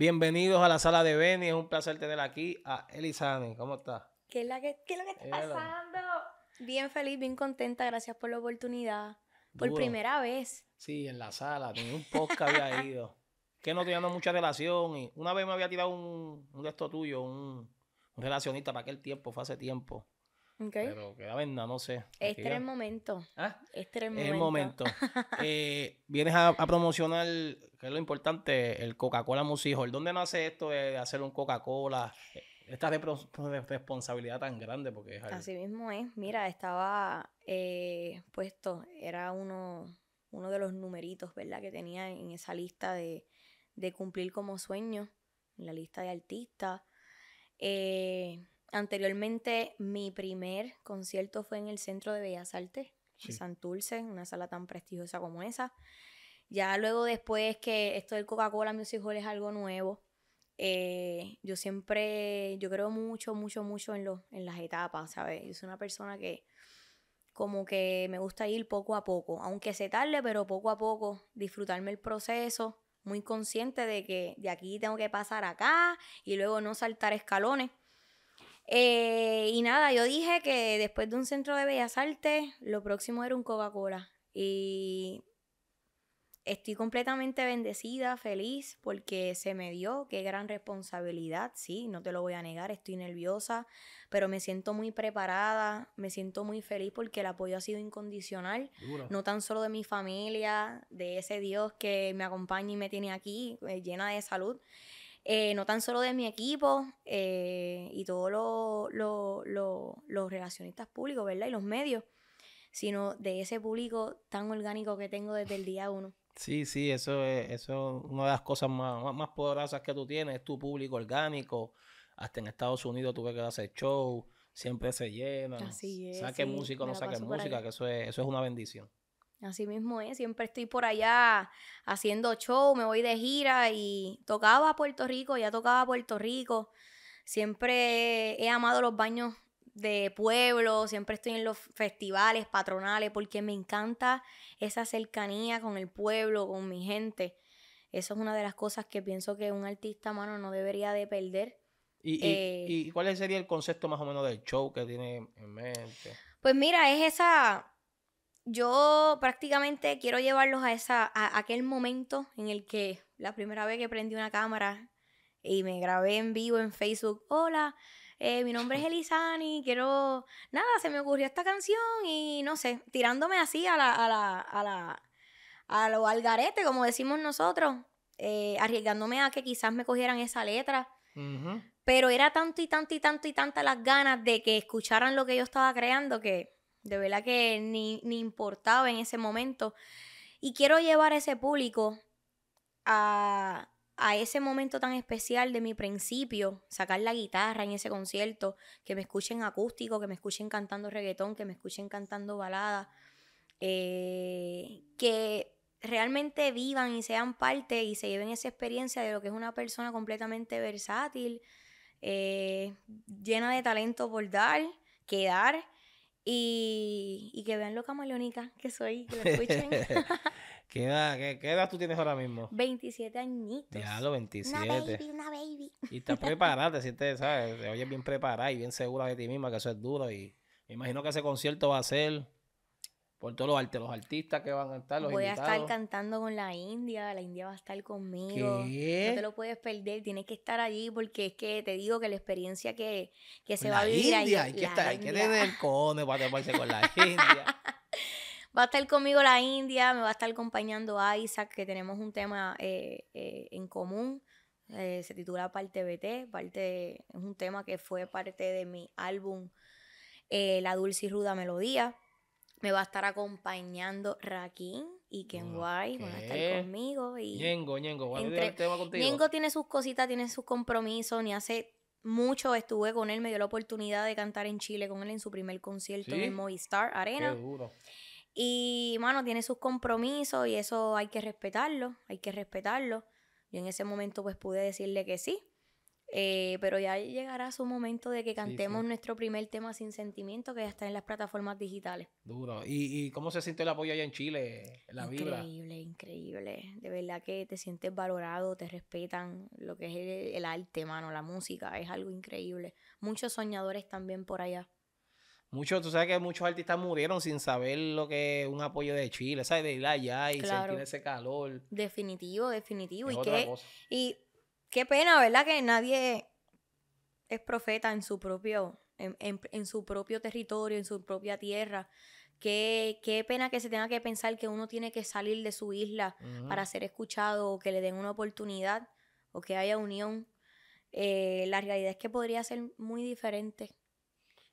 Bienvenidos a la sala de Benny. Es un placer tener aquí a Elisani. ¿Cómo estás? ¿Qué es, lo que está pasando? Bien feliz, bien contenta. Gracias por la oportunidad. Por primera vez. Sí, en la sala. Tenía un podcast había ido. Que no teníamos mucha relación. Y una vez me había tirado un, un resto tuyo, un, un relacionista para aquel tiempo, fue hace tiempo. Pero que la venda, no sé. Este es el momento. Este es el momento. El momento. Eh, vienes a, promocionar, que es lo importante, el Coca-Cola Music ¿Dónde nace esto de hacer un Coca-Cola? Eh, esta responsabilidad tan grande porque es Así mismo es. Mira, estaba eh, puesto, era uno, uno de los numeritos, ¿verdad? Que tenía en esa lista de, cumplir como sueño, en la lista de artistas. Eh, Anteriormente, mi primer concierto fue en el Centro de Bellas Artes, sí. en una sala tan prestigiosa como esa. Ya luego después que esto del Coca-Cola mis Hall es algo nuevo, eh, yo siempre, yo creo mucho, mucho, mucho en, lo, en las etapas, ¿sabes? Yo soy una persona que como que me gusta ir poco a poco, aunque se tarde, pero poco a poco, disfrutarme el proceso, muy consciente de que de aquí tengo que pasar acá y luego no saltar escalones. Eh, y nada, yo dije que después de un centro de bellas artes, lo próximo era un Coca-Cola. Y estoy completamente bendecida, feliz, porque se me dio, qué gran responsabilidad, sí, no te lo voy a negar, estoy nerviosa, pero me siento muy preparada, me siento muy feliz porque el apoyo ha sido incondicional, no tan solo de mi familia, de ese Dios que me acompaña y me tiene aquí, eh, llena de salud, eh, no tan solo de mi equipo eh, y todos los relacionistas públicos, ¿verdad? Y los medios, sino de ese público tan orgánico que tengo desde el día uno. Sí, sí, eso es, eso una de las cosas más, poderosas que tú tienes, es tu público orgánico. Hasta en Estados Unidos tuve que hacer show, siempre se llena. Así es. Saque música músico, no saque música, que eso es, eso es una bendición. Así mismo es, siempre estoy por allá haciendo show, me voy de gira y tocaba Puerto Rico, ya tocaba Puerto Rico. Siempre he amado los baños de pueblo, siempre estoy en los festivales patronales porque me encanta esa cercanía con el pueblo, con mi gente. Eso es una de las cosas que pienso que un artista, mano, no debería de perder. ¿Y, y eh, cuál sería el concepto más o menos del show que tiene en mente? Pues mira, es esa yo prácticamente quiero llevarlos a, esa, a aquel momento en el que la primera vez que prendí una cámara y me grabé en vivo en Facebook, hola, eh, mi nombre es Elisani, quiero, nada, se me ocurrió esta canción y no sé, tirándome así a la, a la, a la, a lo algarete, como decimos nosotros, eh, arriesgándome a que quizás me cogieran esa letra. Pero era tanto y tanto y tanto y tanta las ganas de que escucharan lo que yo estaba creando que de verdad que ni, importaba en ese momento. Y quiero llevar a ese público a, ese momento tan especial de mi principio, sacar la guitarra en ese concierto, que me escuchen acústico, que me escuchen cantando reggaetón, que me escuchen cantando balada, eh, que realmente vivan y sean parte y se lleven esa experiencia de lo que es una persona completamente versátil, eh, llena de talento por dar, quedar y, que vean lo camaleónica que soy, que lo escuchen. ¿Qué edad, qué, tú tienes ahora mismo? 27 añitos. Ya, los 27. Y estás preparada, te ¿sabes? Te oyes bien preparada y bien segura de ti misma, que eso es duro. Y me imagino que ese concierto va a ser por todos los, los artistas que van a estar. Los Voy a estar cantando con la India, la India va a estar conmigo. No te lo puedes perder, tienes que estar allí porque es que te digo que la experiencia que, se va a vivir India, Hay que tener el cone para taparse con la India. Va a estar conmigo la India, me va a estar acompañando Isaac, que tenemos un tema eh, eh, en común. Eh, se titula Parte BT, parte es un tema que fue parte de mi álbum La Dulce y Ruda Melodía. Me va a estar acompañando Raquín y Ken Van a estar conmigo. Y Ñengo, Ñengo, entre... el tema contigo? Ñengo tiene sus cositas, tiene sus compromisos. Ni hace mucho estuve con él. Me dio la oportunidad de cantar en Chile con él en su primer concierto en el Movistar Arena. Y, bueno, tiene sus compromisos y eso hay que respetarlo. Hay que respetarlo. Yo en ese momento, pues pude decirle que sí. Eh, pero ya llegará su momento de que cantemos nuestro primer tema sin sentimiento que ya está en las plataformas digitales. Duro. ¿Y, cómo se siente el apoyo allá en Chile? La increíble, increíble. De verdad que te sientes valorado, te respetan lo que es el, arte, mano, la música. Es algo increíble. Muchos soñadores también por allá. Muchos, tú sabes que muchos artistas murieron sin saber lo que es un apoyo de Chile, ¿sabes? De ir allá y sentir ese calor. Definitivo, definitivo. y, que, cosa. Qué pena, ¿verdad? Que nadie es profeta en su propio, en, su propio territorio, en su propia tierra. Qué, qué, pena que se tenga que pensar que uno tiene que salir de su isla para ser escuchado o que le den una oportunidad o que haya unión. Eh, la realidad es que podría ser muy diferente.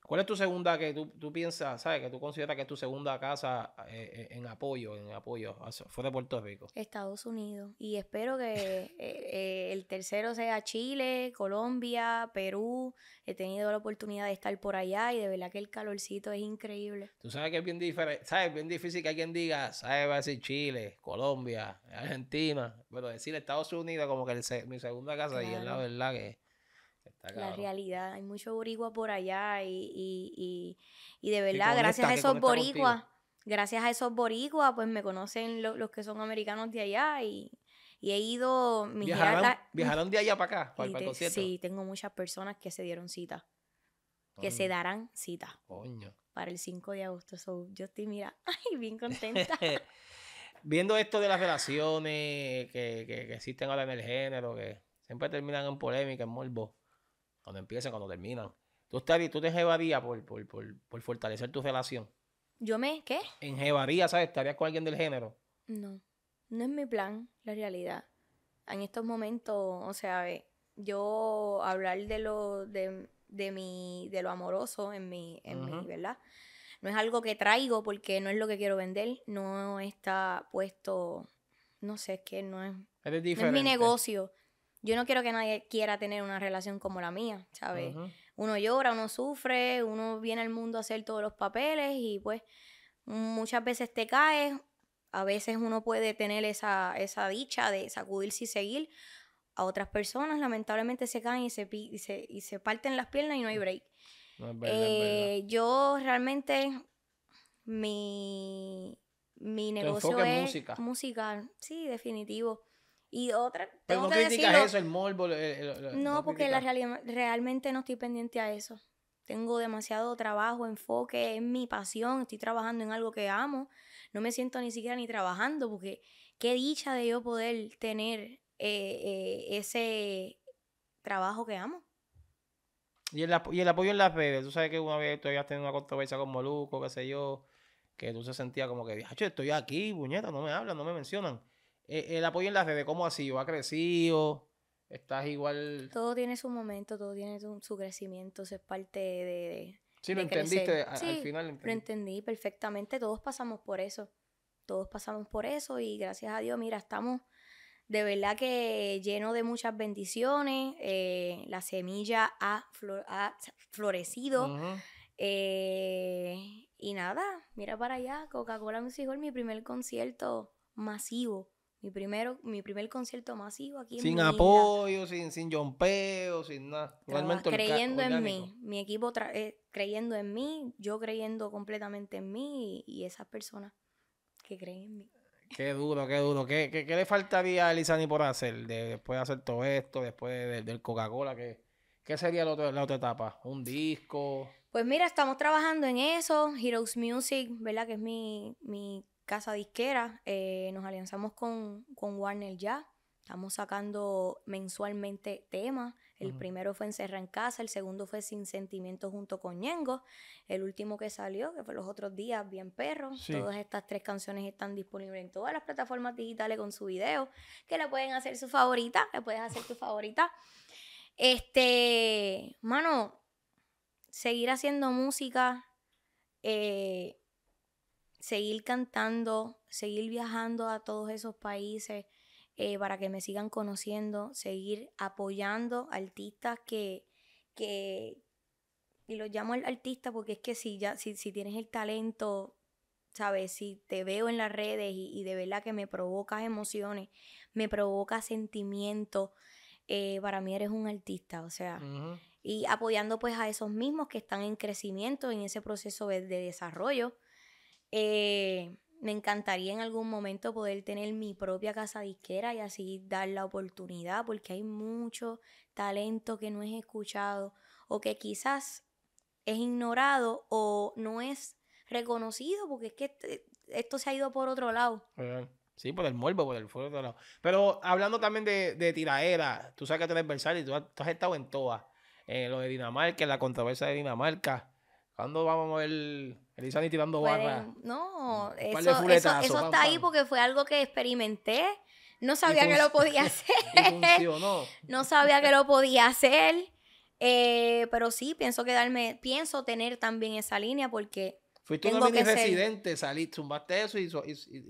¿Cuál es tu segunda que tú, piensas, sabes, que tú consideras que es tu segunda casa eh, eh, en apoyo, en apoyo, fuera de Puerto Rico? Estados Unidos. Y espero que eh, el tercero sea Chile, Colombia, Perú. He tenido la oportunidad de estar por allá y de verdad que el calorcito es increíble. Tú sabes que es bien diferente, sabes, bien difícil que alguien diga, sabes, va a decir Chile, Colombia, Argentina, pero decir Estados Unidos como que mi segunda casa y es la verdad que la realidad. Hay mucho borigua por allá y, de verdad, gracias a esos boriguas gracias a esos boricuas, pues me conocen los que son americanos de allá y, he ido... Mis ¿Viajaron, ¿Viajaron de allá para acá, para, Sí, tengo muchas personas que se dieron cita, que se darán cita para el 5 de agosto. yo estoy, mira, bien contenta. Viendo esto de las relaciones que, que, que existen ahora en el género, que siempre terminan en polémica, en morbo cuando empiezan, cuando terminan. ¿Tú, te, tú te jevarías por, fortalecer tu relación? ¿Yo me qué? En jevaría, ¿sabes? ¿Estarías con alguien del género? No, no es mi plan, la realidad. En estos momentos, o sea, yo hablar de lo, de, de mi, de lo amoroso en mi, en ¿verdad? No es algo que traigo porque no es lo que quiero vender, no está puesto, no sé, es que no es, no es mi negocio yo no quiero que nadie quiera tener una relación como la mía, ¿sabes? Uno llora, uno sufre, uno viene al mundo a hacer todos los papeles y pues muchas veces te caes, a veces uno puede tener esa, dicha de sacudirse y seguir. A otras personas lamentablemente se caen y se, y y se parten las piernas y no hay mm. break. Eh, yo realmente mi, mi negocio es musical, sí, definitivo. Y otra. Pero no que criticas eso, el morbo. no, porque la realmente no estoy pendiente a eso. Tengo demasiado trabajo, enfoque, es mi pasión, estoy trabajando en algo que amo. No me siento ni siquiera ni trabajando, porque qué dicha de yo poder tener eh, eh, ese trabajo que amo. Y el, apoyo en las redes, tú sabes que una vez tú habías tenido una controversia con Moluco, qué sé yo, que tú se sentías como que, estoy aquí, puñeta, no me hablan, no me mencionan. Eh, el apoyo en las redes, ¿cómo ha sido? ¿Ha crecido? ¿Estás igual? Todo tiene su momento, todo tiene su, crecimiento, eso es parte de... sí, lo entendiste al, final. Lo entendí. perfectamente, todos pasamos por eso, todos pasamos por eso y gracias a Dios, mira, estamos de verdad que lleno de muchas bendiciones, eh, la semilla ha, florecido. Eh, y nada, mira para allá, Coca-Cola Music Hall, mi primer concierto masivo mi, primero, mi primer concierto masivo aquí en Sin apoyo, sin, sin jompeo, sin nada. Realmente creyendo en mí, mi equipo eh, creyendo en mí, yo creyendo completamente en mí y, esas personas que creen en mí. Qué duro, qué duro. ¿Qué, qué, le faltaría a Lisani por hacer después de hacer todo esto, después del Coca-Cola? ¿qué, ¿Qué sería la otra, la otra etapa? ¿Un disco? Pues mira, estamos trabajando en eso. Heroes Music, ¿verdad? Que es mi, mi casa disquera. Eh, nos alianzamos con, con, Warner ya. Estamos sacando mensualmente temas. El primero fue Encerra en Casa, el segundo fue Sin Sentimiento junto con Ñengo. El último que salió, que fue los otros días, Bien Perro. Todas estas tres canciones están disponibles en todas las plataformas digitales con su video, que la pueden hacer su favorita, la puedes hacer tu favorita. Este, mano, seguir haciendo música. Eh, seguir cantando, seguir viajando a todos esos países eh, para que me sigan conociendo, seguir apoyando artistas que, que y los llamo al artista porque es que si ya, si, tienes el talento, ¿sabes? Si te veo en las redes y, de verdad que me provocas emociones, me provocas sentimientos, eh, para mí eres un artista, o sea, y apoyando pues a esos mismos que están en crecimiento, en ese proceso de desarrollo, eh, me encantaría en algún momento poder tener mi propia casa disquera y así dar la oportunidad, porque hay mucho talento que no es escuchado o que quizás es ignorado o no es reconocido, porque es que este, esto se ha ido por otro lado. Sí, por el mueble por el de otro lado. Pero hablando también de, tiraera, tú sabes que transversal y tú has, estado en TOA en eh, lo de Dinamarca, la controversia de Dinamarca. ¿Cuándo vamos a ver ni tirando No, eso, eso, está ahí porque fue algo que experimenté. No sabía que lo podía hacer. No sabía que lo podía hacer. Eh, pero sí, pienso quedarme, pienso tener también esa línea porque. Fuiste tengo de residente, salí, zumbaste eso y,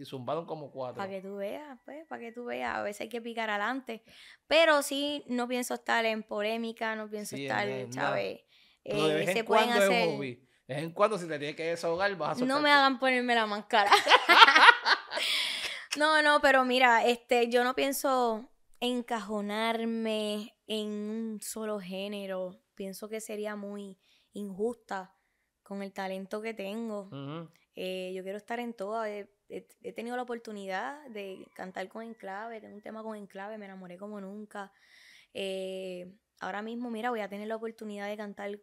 zumbaron como cuatro. Para que tú veas, pues, para que tú veas. A veces hay que picar adelante. Pero sí, no pienso estar en polémica, no pienso estar, ¿sabes? Eh, se pueden hacer. De vez en cuando, si te tienes que desahogar, vas a No me hagan ponerme la máscara. no, no, pero mira, este, yo no pienso encajonarme en un solo género. Pienso que sería muy injusta con el talento que tengo. Eh, yo quiero estar en todo. He, tenido la oportunidad de cantar con Enclave, tengo un tema con Enclave, me enamoré como nunca. Eh, ahora mismo, mira, voy a tener la oportunidad de cantar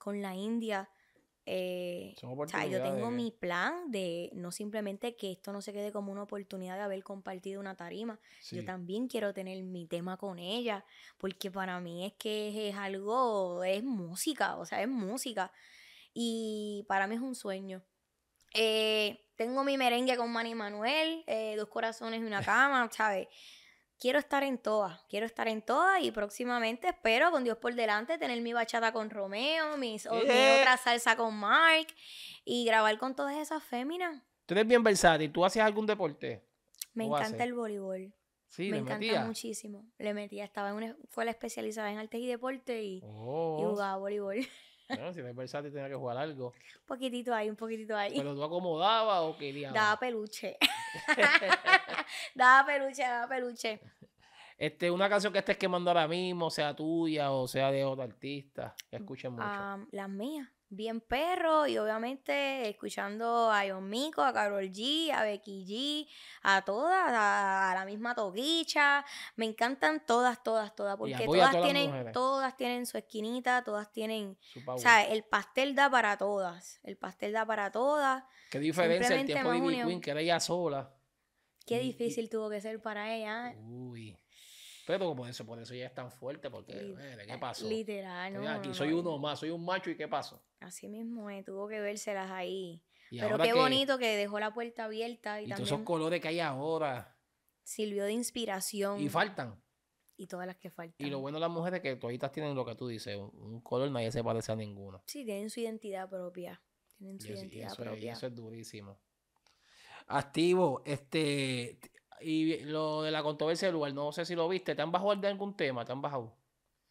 con la India. Eh, yo tengo mi plan de no simplemente que esto no se quede como una oportunidad de haber compartido una tarima. Yo también quiero tener mi tema con ella, porque para mí es que es, algo, es música, o sea, es música. Y para mí es un sueño. Eh, tengo mi merengue con Manny Manuel, eh, dos corazones y una cama, ¿sabes? quiero estar en todas, quiero estar en todas y próximamente espero, con Dios por delante, tener mi bachata con Romeo, mis, mi otra salsa con Mark y grabar con todas esas féminas. Tú eres bien versátil, ¿tú haces algún deporte? Me encanta el voleibol. Sí, me encanta muchísimo. Le metía, estaba en una escuela especializada en artes y deporte y oh. jugaba voleibol. si no es versátil, tenía que jugar algo. Un poquitito ahí, un poquitito ahí. ¿Pero tú acomodabas o querías? Daba peluche. daba peluche, daba peluche. Este, una canción que estés quemando ahora mismo, sea tuya o sea de otro artista, que escuchen mucho. las mías bien perro y obviamente escuchando a Ion Mico, a Carol G, a Becky G, a todas, a, la misma Toquicha, Me encantan todas, todas, todas, porque todas, tienen, todas tienen su esquinita, todas tienen, o sea, el pastel da para todas, el pastel da para todas. Qué diferencia el tiempo de Queen, que era ella sola. Qué difícil tuvo que ser para ella. Uy. Pero como eso, por eso ya es tan fuerte, porque, ¿qué eh, pasó? Literal, no, aquí, soy uno más, soy un macho, ¿y qué pasó? Así mismo, tuvo que vérselas ahí. Pero qué bonito que dejó la puerta abierta. Y, todos esos colores que hay ahora. Sirvió de inspiración. Y faltan. Y todas las que faltan. Y lo bueno de las mujeres es que toditas tienen lo que tú dices, un color nadie se parece a ninguno. Sí, tienen su identidad propia. Tienen su identidad propia. eso es durísimo. Activo, este, y lo de la controversia del lugar, no sé si lo viste. ¿Te han bajado de algún tema? ¿Te han bajado?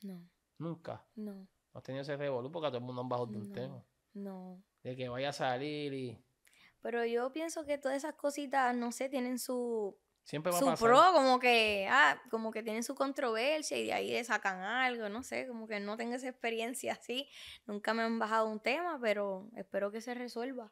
No. ¿Nunca? No. ¿No has tenido ese revolú? Porque a todo el mundo han bajado de un tema. No. De que vaya a salir y... Pero yo pienso que todas esas cositas, no sé, tienen su... Siempre va su a pasar. pro, como que, ah, como que tienen su controversia y de ahí le sacan algo, no sé, como que no tengo esa experiencia así. Nunca me han bajado un tema, pero espero que se resuelva.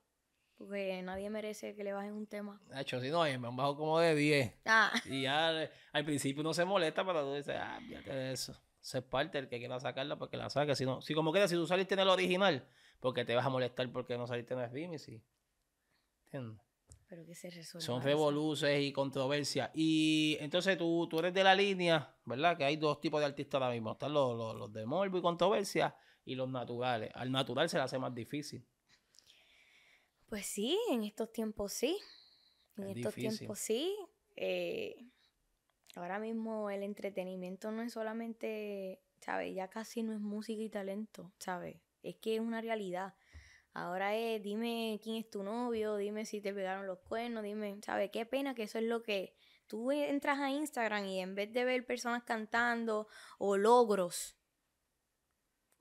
Porque nadie merece que le bajen un tema. De hecho, si no, me han bajado como de 10. Ah. Y ya eh, al principio uno se molesta, pero tú dices, ah, fíjate de eso. Se parte, el que quiera sacarla, porque pues la saca, Si no, si como queda, si tú saliste en el original, porque te vas a molestar porque no saliste en el film sí. ¿Entiendes? Pero que se resuelva. Son revoluciones y controversias. Y entonces tú, tú eres de la línea, ¿verdad? Que hay dos tipos de artistas ahora mismo. Están los, los de morbo y controversia y los naturales. Al natural se le hace más difícil pues sí, en estos tiempos sí. En estos tiempos sí. Eh, ahora mismo el entretenimiento no es solamente, ¿sabes? Ya casi no es música y talento, ¿sabes? Es que es una realidad. Ahora es, dime quién es tu novio, dime si te pegaron los cuernos, dime, ¿sabes? Qué pena que eso es lo que... Tú entras a Instagram y en vez de ver personas cantando o logros,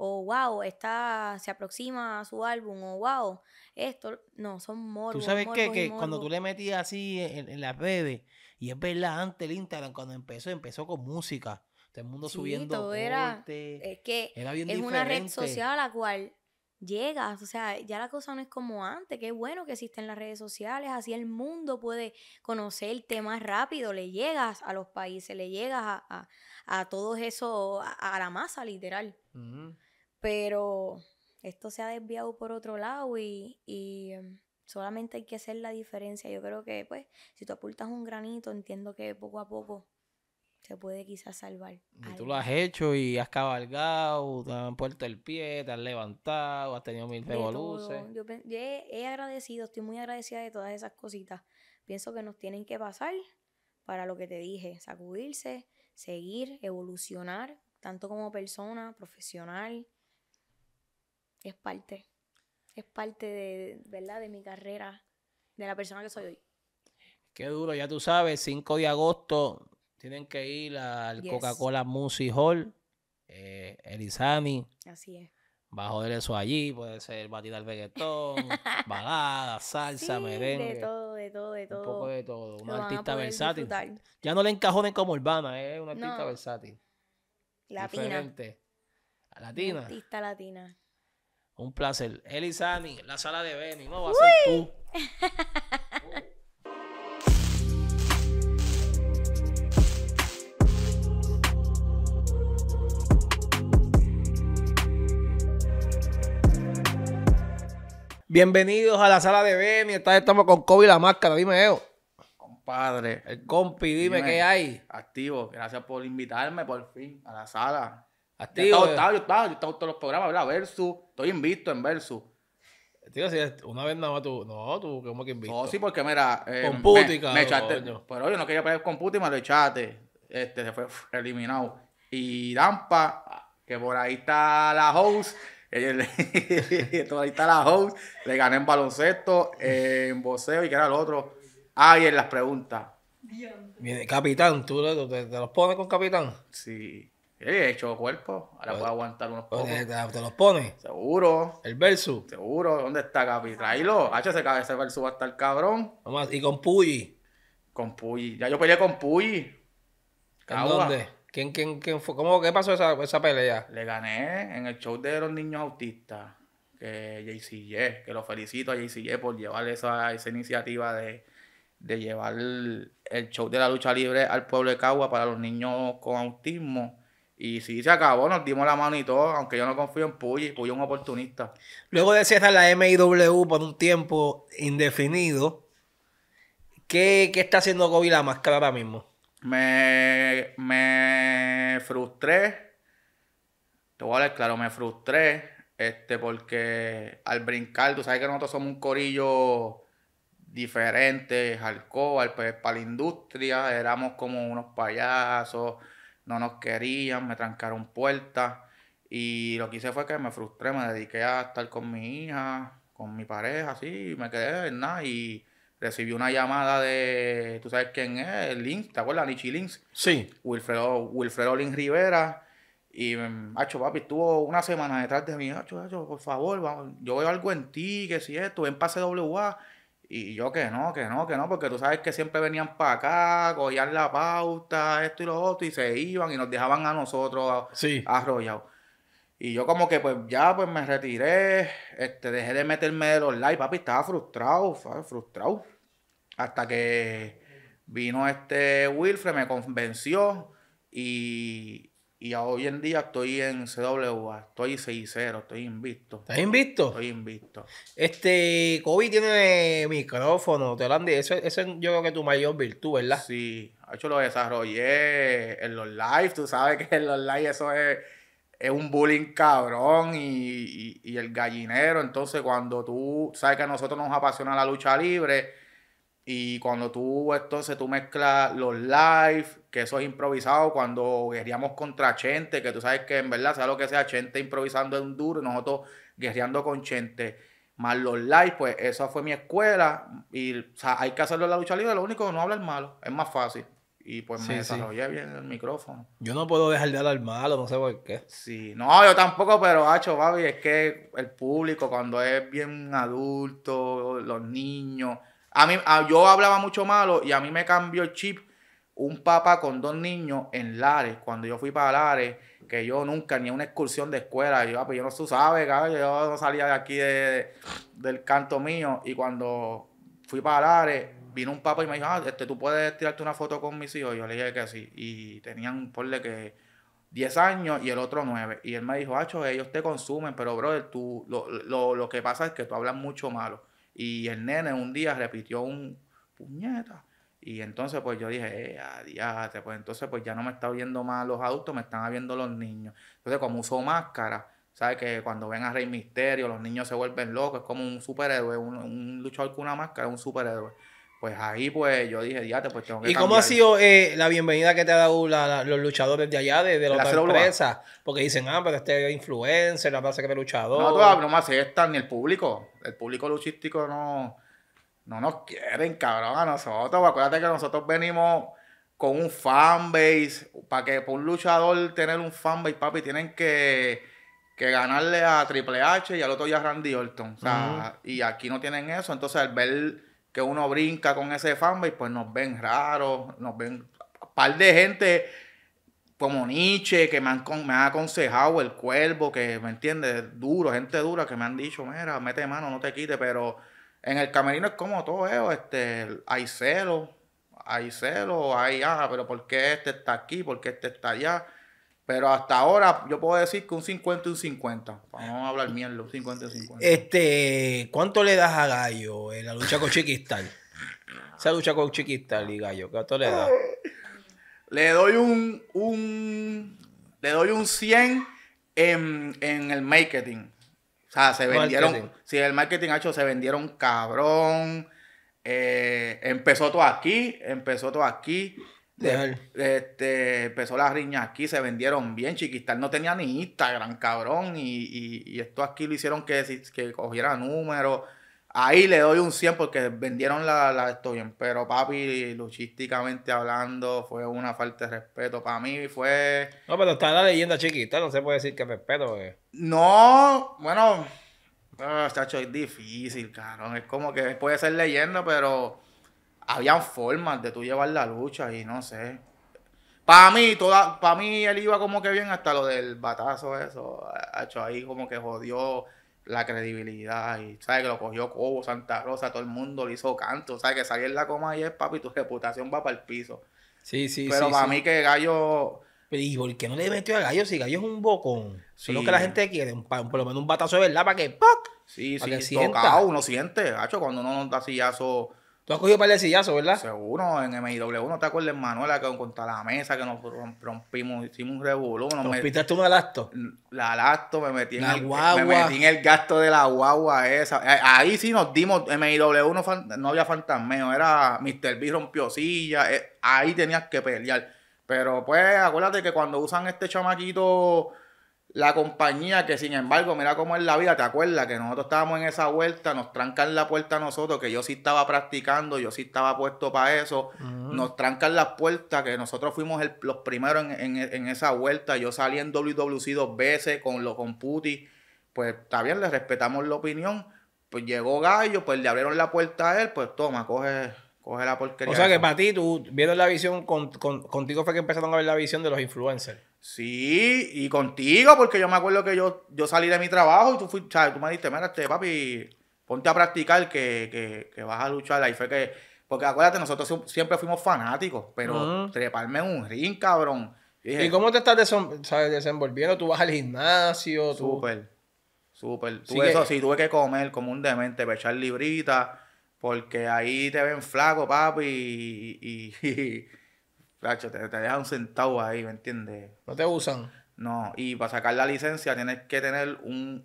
o wow, esta se aproxima a su álbum, o wow, esto, no, son morbos. Tú sabes que, cuando tú le metías así en, las redes, y es verdad, antes el Instagram cuando empezó, empezó con música, todo el mundo subiendo era, es que es una red social a la cual llegas, o sea, ya la cosa no es como antes, qué bueno que existen las redes sociales, así el mundo puede conocerte más rápido, le llegas a los países, le llegas a, a, todo eso, a, la masa literal pero esto se ha desviado por otro lado y, em, solamente hay que hacer la diferencia. Yo creo que, pues, si tú apuntas un granito, entiendo que poco a poco se puede quizás salvar. Y tú lo has hecho y has cabalgado, te han puesto el pie, te has levantado, has tenido mil revoluciones. Yo, yo he agradecido, estoy muy agradecida de todas esas cositas. Pienso que nos tienen que pasar para lo que te dije, sacudirse, seguir, evolucionar, tanto como persona, profesional, es parte, es parte de, ¿verdad? De mi carrera, de la persona que soy hoy. Qué duro, ya tú sabes, 5 de agosto tienen que ir al Coca-Cola Music Hall, eh, Elizani. Así es. Va a joder eso allí, puede ser batida al reggaetón, balada, salsa, sí, merengue. De todo, de todo, de todo. Un poco de todo. Una artista versátil. Ya no le encajonen como urbana, eh, es una artista versátil. Latina. Diferente. Latina. Artista latina. Un placer. Elisani, la sala de Benny, no va a ser tú. Bienvenidos a la sala de Benny. estamos con Kobe la máscara. Dime, Eo. Compadre. El compi, dime, qué hay. Activo. Gracias por invitarme por fin a la sala. Yo estaba, yo estaba, yo estaba, todos los programas, ¿verdad? Versus, estoy invisto en Versus. Tío, si una vez nada más tú, no, tú, como que invito. No, sí, porque mira. Eh, con Puti, me, echaste, Pero yo no quería pelear con Puti, me lo echaste. Este, se fue eliminado. Y Dampa, que por ahí está la host. Eh, ahí está la host. Le gané en baloncesto, eh, en boxeo y que era el otro. Ah, y en las preguntas. Capitán, ¿tú te los pones con capitán? Sí he hecho cuerpo, ahora puedo aguantar unos pocos. ¿Te, los pones? Seguro. ¿El verso? Seguro. ¿Dónde está, Capi? Tráelo. Hacho, ese, verso va a estar cabrón. ¿y con Puyi? Con Puyi. Ya yo peleé con Puyi. ¿En dónde? ¿Quién, quién, quién ¿Cómo, ¿Qué pasó esa, esa pelea? Le gané en el show de los niños autistas. Que JCJ, eh, que lo felicito a JCJ eh, por llevar esa, esa iniciativa de, llevar el show de la lucha libre al pueblo de Cagua para los niños con autismo y sí, se acabó, nos dimos la mano y todo, aunque yo no confío en Puyi, Puyi es un oportunista. Luego de cerrar la MIW por un tiempo indefinido, ¿qué, está haciendo Gobi la máscara ahora mismo? Me, frustré, te voy a claro, me frustré, este, porque al brincar, tú sabes que nosotros somos un corillo diferente, alcohol pues para la industria éramos como unos payasos, no nos querían, me trancaron puertas. Y lo que hice fue que me frustré, me dediqué a estar con mi hija, con mi pareja, así, me quedé en nada. Y recibí una llamada de, tú sabes quién es, Link, ¿te acuerdas? Nichi Links. Sí. Wilfredo, Wilfredo Rivera. Y, hacho, mm, papi, estuvo una semana detrás de mí, hacho, hacho, por favor, yo veo algo en ti, que si esto, en pase WA. Y yo que no, que no, que no, porque tú sabes que siempre venían para acá, cogían la pauta, esto y lo otro, y se iban y nos dejaban a nosotros arrollados. Y yo como que pues ya pues me retiré, este, dejé de meterme de los likes, papi, estaba frustrado, frustrado. Hasta que vino este Wilfred, me convenció y, y hoy en día estoy en CWA, estoy 6-0, estoy invicto. ¿Estás invicto? Estoy invicto. Este, Kobe tiene micrófono, te lo han yo creo que tu mayor virtud, ¿verdad? Sí, hecho lo desarrollé en los live, tú sabes que en los live eso es, es un bullying cabrón y, y el gallinero. Entonces, cuando tú sabes que a nosotros nos apasiona la lucha libre y cuando tú, entonces, tú mezclas los live, que eso es improvisado, cuando guerreamos contra Chente, que tú sabes que en verdad, sea lo que sea, Chente improvisando en duro y nosotros guerreando con Chente, más los live, pues eso fue mi escuela. Y o sea, hay que hacerlo en la lucha libre, lo único que no hablar malo, es más fácil. Y pues me desarrollé bien el micrófono. Yo no puedo dejar de hablar malo, no sé por qué. Sí, no, yo tampoco, pero hacho, es que el público cuando es bien adulto, los niños a mí, yo hablaba mucho malo y a mí me cambió el chip un papá con dos niños en Lares, cuando yo fui para Lares, que yo nunca, ni una excursión de escuela, yo, ah, pues yo no tú sabes yo no salía de aquí del canto mío, y cuando fui para Lares, vino un papá y me dijo, ah, este, tú puedes tirarte una foto con mis hijos, yo le dije que sí, y tenían, ponle que 10 años y el otro 9, y él me dijo, hacho, ellos te consumen, pero bro tú, lo, lo, lo que pasa es que tú hablas mucho malo y el nene un día repitió un puñeta. Y entonces pues yo dije, eh, adiate, pues entonces pues ya no me está viendo más los adultos, me están viendo los niños. Entonces como uso máscara, ¿sabes? Que cuando ven a Rey Misterio los niños se vuelven locos, es como un superhéroe, un, un luchador con una máscara, un superhéroe pues ahí pues yo dije, diate, pues tengo que ¿Y cómo ha sido eh, la bienvenida que te ha dado los luchadores de allá, de, la otra empresa? Porque dicen, ah, pero este es influencer, la base que es luchador. No, no, no me aceptan ni el público. El público luchístico no, no nos quieren, cabrón, a nosotros. Acuérdate que nosotros venimos con un fanbase. Para que por un luchador tener un fanbase, papi, tienen que, que ganarle a Triple H y al otro ya a Randy Orton. O sea, y aquí no tienen eso. Entonces, al ver que uno brinca con ese fanbase, pues nos ven raros, nos ven un par de gente como Nietzsche, que me han, me aconsejado el cuervo, que me entiende, duro, gente dura, que me han dicho, mira, mete mano, no te quite, pero en el camerino es como todo eso, este, hay celo, hay celo, hay, ah, pero ¿por qué este está aquí? ¿Por qué este está allá? Pero hasta ahora yo puedo decir que un 50 y un 50. Vamos a hablar mierda, un 50 y un 50. Este, ¿cuánto le das a Gallo en la lucha con Chiquistal? Esa lucha con Chiquistal y Gallo, ¿cuánto le das? Le doy un, un le doy un 100 en, el marketing. O sea, se vendieron, si el marketing ha hecho, se vendieron cabrón. Eh, empezó todo aquí, empezó todo aquí. Pues, este, empezó las riñas aquí, se vendieron bien. Chiquistar no tenía ni Instagram, cabrón. Y, esto aquí lo hicieron que, que cogiera números. Ahí le doy un 100 porque vendieron la, la bien. Pero papi, luchísticamente hablando, fue una falta de respeto. Para mí fue. No, pero está la leyenda chiquita, no se puede decir que respeto. Eh. No, bueno. está ah, chacho, es difícil, cabrón. Es como que puede ser leyenda, pero habían formas de tú llevar la lucha y no sé. Para mí, toda, para mí él iba como que bien hasta lo del batazo eso, ha hecho ahí como que jodió la credibilidad y sabes que lo cogió Cobo, Santa Rosa, todo el mundo le hizo canto, sabes que salir en la coma y es papi, tu reputación va para el piso. Sí, sí, Pero para mí que Gallo ¿Y por qué no le metió a Gallo? Si Gallo es un bocón. Sí. Es lo que la gente quiere. por lo menos un batazo de verdad para que ¡pac! Sí, sí. uno siente. hecho cuando uno da sillazo Tú has cogido para el sillazo, ¿verdad? Seguro, en MIW, 1 te acuerdas, Manuela, que contra la mesa, que nos rompimos, hicimos un revolú? Nos tú una lacto? La lacto, me metí, en guagua. el, me metí en el gasto de la guagua esa. Eh, ahí sí nos dimos, en MIW 1 no había fantasmeo, era Mr. B rompió silla, eh, ahí tenías que pelear. Pero pues, acuérdate que cuando usan este chamaquito la compañía que sin embargo, mira cómo es la vida, ¿te acuerdas? Que nosotros estábamos en esa vuelta, nos trancan la puerta a nosotros, que yo sí estaba practicando, yo sí estaba puesto para eso, nos trancan las puertas, que nosotros fuimos el, los primeros en, esa vuelta, yo salí en WWC dos veces con los con pues está bien, le respetamos la opinión, pues llegó Gallo, pues le abrieron la puerta a él, pues toma, coge coge la porquería. O sea que para ti, tú viendo la visión, con, contigo fue que empezaron a ver la visión de los influencers. Sí, y contigo, porque yo me acuerdo que yo, yo salí de mi trabajo y tú, tú me dijiste, mira, este, papi, ponte a practicar que, que, que vas a luchar. Ahí fue que, porque acuérdate, nosotros siempre fuimos fanáticos, pero treparme en un ring, cabrón. ¿Y cómo te estás desenvolviendo? ¿Tú vas al gimnasio? Tú... Súper, súper. Sí tuve Eso sí, tuve que comer como un demente, echar librita, porque ahí te ven flaco, papi, y te, te dejan centavo ahí, ¿me entiendes? No te usan. No, y para sacar la licencia tienes que tener un,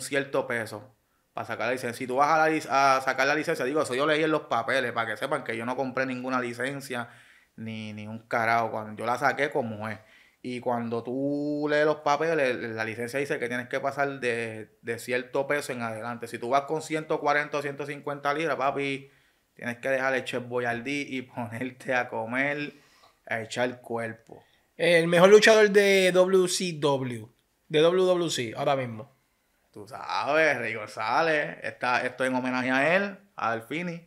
cierto peso para sacar la licencia. Si tú vas a, a, sacar la licencia, digo, eso yo leí en los papeles para que sepan que yo no compré ninguna licencia ni, ni un carajo. Cuando yo la saqué como es. Y cuando tú lees los papeles, la licencia dice que tienes que pasar de, de cierto peso en adelante. Si tú vas con 140 o 150 libras, papi, tienes que dejar el chef boyardí y ponerte a comer a echar el cuerpo. El mejor luchador de WCW. De WWC, ahora mismo. Tú sabes, Rey González. Está, estoy en homenaje a él, a Delfini.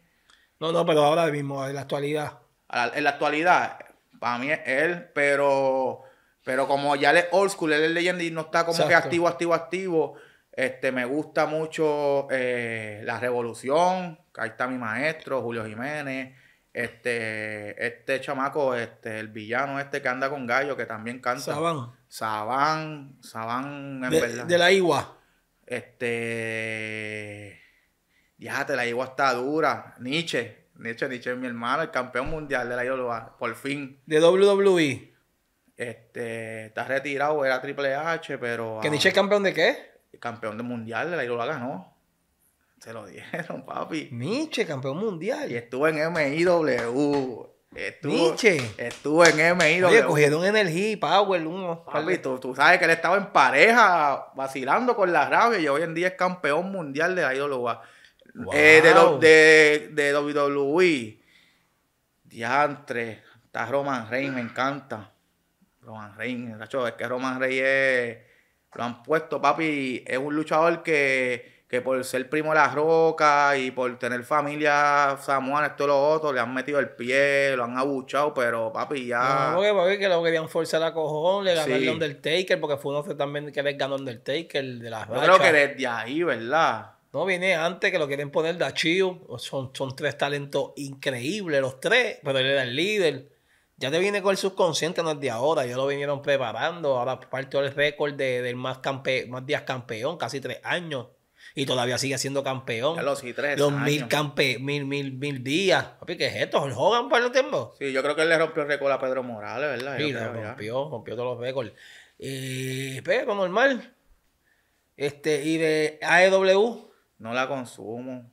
No, no, pero ahora mismo, en la actualidad. en la actualidad, para mí es él, pero, pero como ya él es old school, él es leyenda y no está como que activo, activo, activo. Este, me gusta mucho eh, La Revolución. Ahí está mi maestro, Julio Jiménez. Este, este chamaco, este, el villano este que anda con gallo, que también canta. Sabán. Sabán, Sabán, en verdad. De la igua. Este. Ya, te la igua está dura. Nietzsche. Nietzsche, Nietzsche es mi hermano, el campeón mundial de la Igua, por fin. De WWE. Este, está retirado, era Triple H, pero. ¿Que ah, Nietzsche es campeón de qué? Campeón de mundial de la Igua, ganó. Se lo dieron, papi. Nietzsche, campeón mundial. Y estuvo en MIW. Nietzsche. Estuvo en MIW. Oye, cogieron energía y power. Uno, papi, tú, sabes que él estaba en pareja vacilando con la rabia y hoy en día es campeón mundial de la IWA. Eh, de, de, de WWE. Diantre. Está Roman Reigns, me encanta. Roman Reigns, es que Roman Reigns lo han puesto, papi. Es un luchador que que por ser primo de la roca y por tener familia samuana, esto los lo otro, le han metido el pie, lo han abuchado, pero papi, ya. No, porque, que lo querían forzar a cojón, le ganaron el Undertaker, porque fue uno también que les ganó Undertaker de las Yo creo que desde ahí, ¿verdad? No, viene antes que lo quieren poner de Son, son tres talentos increíbles, los tres, pero él era el líder. Ya te viene con el subconsciente, no es de ahora. Ya lo vinieron preparando. Ahora partió el récord del más, campe más días campeón, casi tres años y todavía sigue siendo campeón. Ya los, los mil, campe días. Papi, ¿qué es esto? ¿Hogan para el tiempo? Sí, yo creo que él le rompió el récord a Pedro Morales, ¿verdad? Sí, le rompió, rompió todos los récords. Y, eh, pero, pues, normal. Este, y de AEW. No la consumo.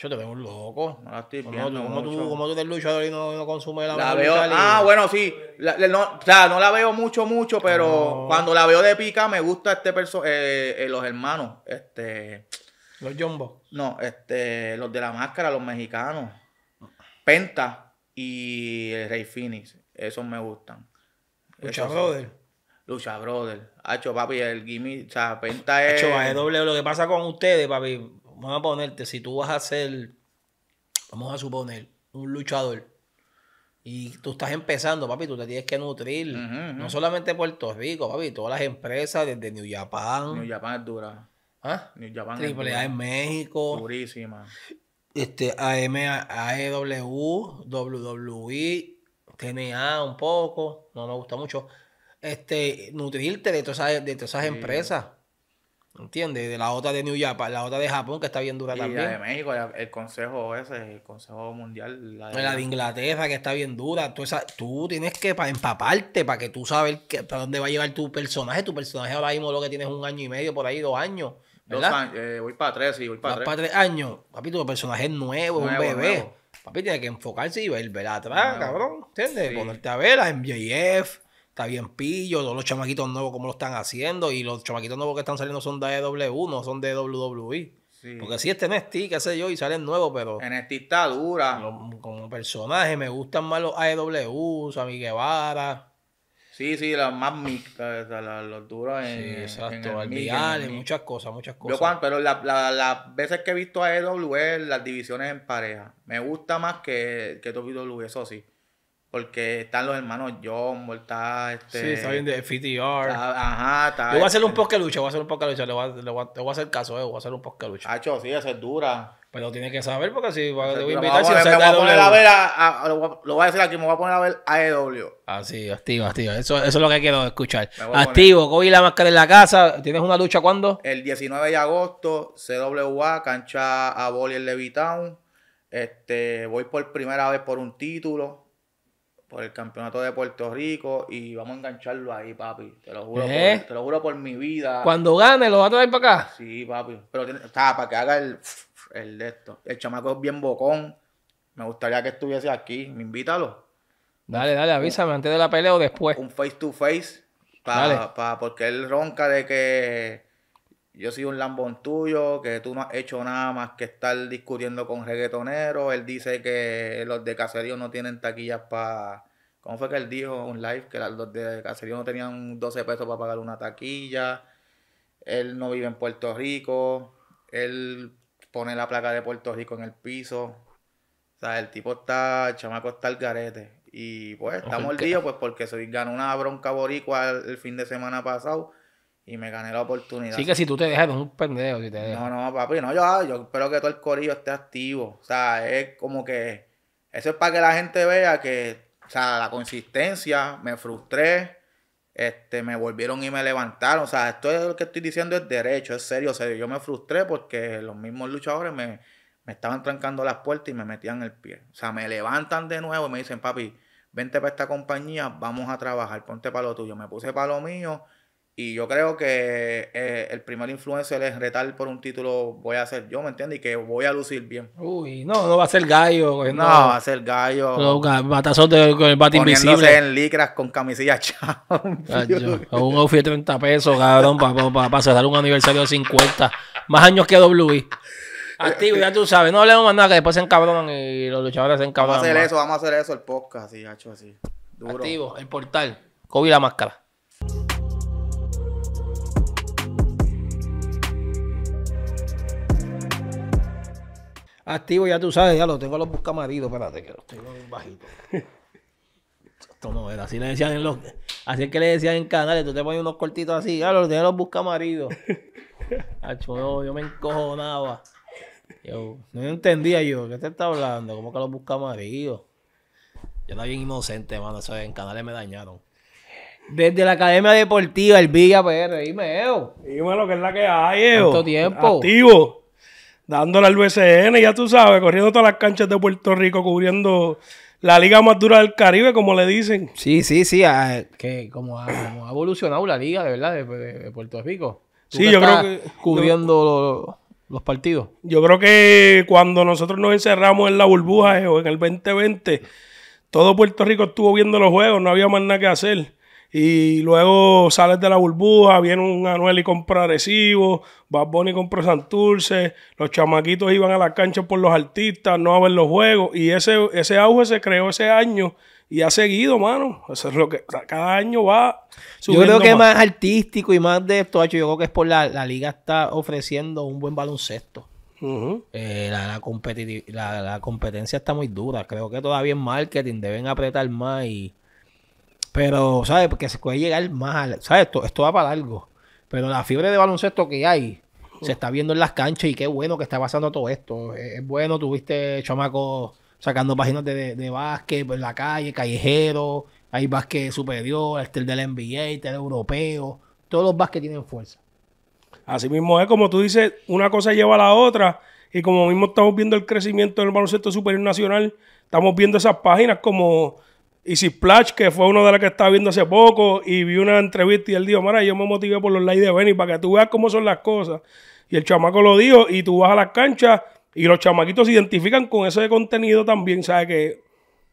Yo te veo un loco. No ¿Cómo, tú, cómo tú luchador y no, no consumes la, la Ah, bueno, sí. no, o sea, no la veo mucho, mucho, pero cuando la veo de pica me gusta este perso eh, eh, los hermanos. Este. Los Jumbo. No, este. Los de la máscara, los mexicanos. Penta y el Rey Phoenix. Esos me gustan. Lucha Brother. Lucha Brother. Hacho, papi, el gimmick. O sea, Penta es. Hacho, es doble lo que pasa con ustedes, papi vamos a ponerte, si tú vas a ser, vamos a suponer, un luchador y tú estás empezando, papi, tú te tienes que nutrir. No solamente Puerto Rico, papi, todas las empresas, desde New Japan. New Japan es dura. ¿Ah? New Japan Triple A en México. Durísima. Este, AEW, WWE, TNA un poco, no me gusta mucho. Este, nutrirte de todas esas, de esas empresas. ¿Entiendes? De la otra de New Japan, la otra de Japón, que está bien dura también. La de México, el consejo ese, el consejo mundial. La de, Inglaterra, que está bien dura. Tú, esa, tú tienes que empaparte, para que tú sabes que, para dónde va a llevar tu personaje. Tu personaje ahora mismo lo que tienes un año y medio, por ahí dos años. Dos años, eh, voy para tres, sí, voy para tres. para tres años. Papi, tu personaje nuevo, un bebé. Papi, tiene que enfocarse y ver, ver atrás, cabrón. ¿Entiendes? Ponerte a ver a MJF está bien pillo, todos los chamaquitos nuevos como lo están haciendo y los chamaquitos nuevos que están saliendo son de AEW, no son de WWE. Porque si es este qué sé yo, y salen nuevos, pero... NXT está dura. como personaje, me gustan más los AEW, Sammy Guevara. Sí, sí, los más mixtos, los duros en, exacto, el muchas cosas, muchas cosas. pero las veces que he visto a AEW, las divisiones en pareja. Me gusta más que, que WWE, eso sí. Porque están los hermanos John, está este. Sí, está bien de FTR. ajá, está. Yo voy a hacer un post lucha, voy a hacer un post lucha, le voy a, le voy a, voy a hacer caso, eh, voy a hacer un post lucha. Hacho, sí, esa es dura. Pero tiene que saber porque si va, voy a invitar si no a poner a ver a, lo, voy a decir aquí, me voy a poner a ver a EW. Ah, sí, activo, activo. Eso, eso es lo que quiero escuchar. Activo, Kobe la máscara en la casa. ¿Tienes una lucha cuándo? El 19 de agosto, CWA, cancha a Boli en Levitown. Este, voy por primera vez por un título por el campeonato de Puerto Rico y vamos a engancharlo ahí, papi. Te lo juro, ¿Eh? por, te lo juro por mi vida. Cuando gane, lo va a traer para acá. Sí, papi. Pero está, para que haga el, el de esto. El chamaco es bien bocón. Me gustaría que estuviese aquí. Me invítalo. Dale, dale, avísame antes de la pelea o después. Un face to face. Para, para, porque él ronca de que yo soy un lambón tuyo, que tú no has hecho nada más que estar discutiendo con reggaetoneros. Él dice que los de caserío no tienen taquillas para... ¿Cómo fue que él dijo un live? Que los de caserío no tenían 12 pesos para pagar una taquilla. Él no vive en Puerto Rico. Él pone la placa de Puerto Rico en el piso. O sea, el tipo está, chamaco está al garete. Y pues el día pues porque se ganó una bronca boricua el fin de semana pasado y me gané la oportunidad. Sí, que si tú te dejas, es un pendejo. No, no, papi, no, yo, yo espero que todo el corillo esté activo. O sea, es como que. Eso es para que la gente vea que, o sea, la consistencia, me frustré, este, me volvieron y me levantaron. O sea, esto es lo que estoy diciendo es derecho, es serio, serio. Yo me frustré porque los mismos luchadores me, me estaban trancando las puertas y me metían el pie. O sea, me levantan de nuevo y me dicen, papi, vente para esta compañía, vamos a trabajar, ponte para lo tuyo. Me puse para lo mío y yo creo que eh, el primer influencer es retar por un título, voy a hacer yo, ¿me entiendes? Y que voy a lucir bien. Uy, no, no va a ser gallo. No, va a ser gallo. No, con el bate invisible. en licras con camisillas un outfit de 30 pesos, cabrón, para pa, pa, cerrar un aniversario de 50. Más años que WI. Activo, ya tú sabes. No hablemos más nada, que después se encabronan y los luchadores se encabronan. Vamos a hacer eso, vamos a hacer eso, el podcast, así, hacho, así. Duro. Activo, el portal. Cobi la máscara. Activo, ya tú sabes, ya lo tengo a los buscamaridos, espérate, que los tengo en bajitos. Esto no era, así le decían en los... Así es que le decían en canales, tú te pones unos cortitos así, ya los tengo a los buscamaridos. yo me encojonaba. Yo, no entendía yo, ¿qué te está hablando? ¿Cómo que los buscamaridos? Yo era bien inocente, mano, eso en canales me dañaron. Desde la Academia Deportiva, el Villa PR, dime, Evo. Dime lo que es la que hay, Evo. tiempo? Activo dándole al BCN, ya tú sabes, corriendo todas las canchas de Puerto Rico, cubriendo la liga Matura del Caribe, como le dicen. Sí, sí, sí, que como ha, evolucionado la liga, de verdad, de, Puerto Rico. sí, yo creo que... Cubriendo los partidos. Yo creo que cuando nosotros nos encerramos en la burbuja, eh, o en el 2020, todo Puerto Rico estuvo viendo los juegos, no había más nada que hacer. Y luego sales de la burbuja, viene un Anuel y compra agresivo, Bad Bunny compra Santurce, los chamaquitos iban a la cancha por los artistas, no a ver los juegos. Y ese, ese auge se creó ese año y ha seguido, mano. lo que cada año va. yo creo que más. más artístico y más de esto, yo creo que es por la, la liga está ofreciendo un buen baloncesto. Eh, la, la, competencia está muy dura. Creo que todavía en marketing deben apretar más y pero, ¿sabes? Porque se puede llegar mal. ¿Sabes? Esto, esto va para algo Pero la fiebre de baloncesto que hay se está viendo en las canchas y qué bueno que está pasando todo esto. Es, bueno, tuviste chamacos sacando páginas de, de, básquet por la calle, callejero, hay básquet superior, este el del NBA, el europeo. Todos los básquet tienen fuerza. Así mismo es, como tú dices, una cosa lleva a la otra. Y como mismo estamos viendo el crecimiento del baloncesto superior nacional, estamos viendo esas páginas como y si Splash, que fue uno de los que estaba viendo hace poco, y vi una entrevista y él dijo, mira, yo me motivé por los likes de Benny para que tú veas cómo son las cosas. Y el chamaco lo dijo, y tú vas a las canchas y los chamaquitos se identifican con ese contenido también, ¿sabes? Que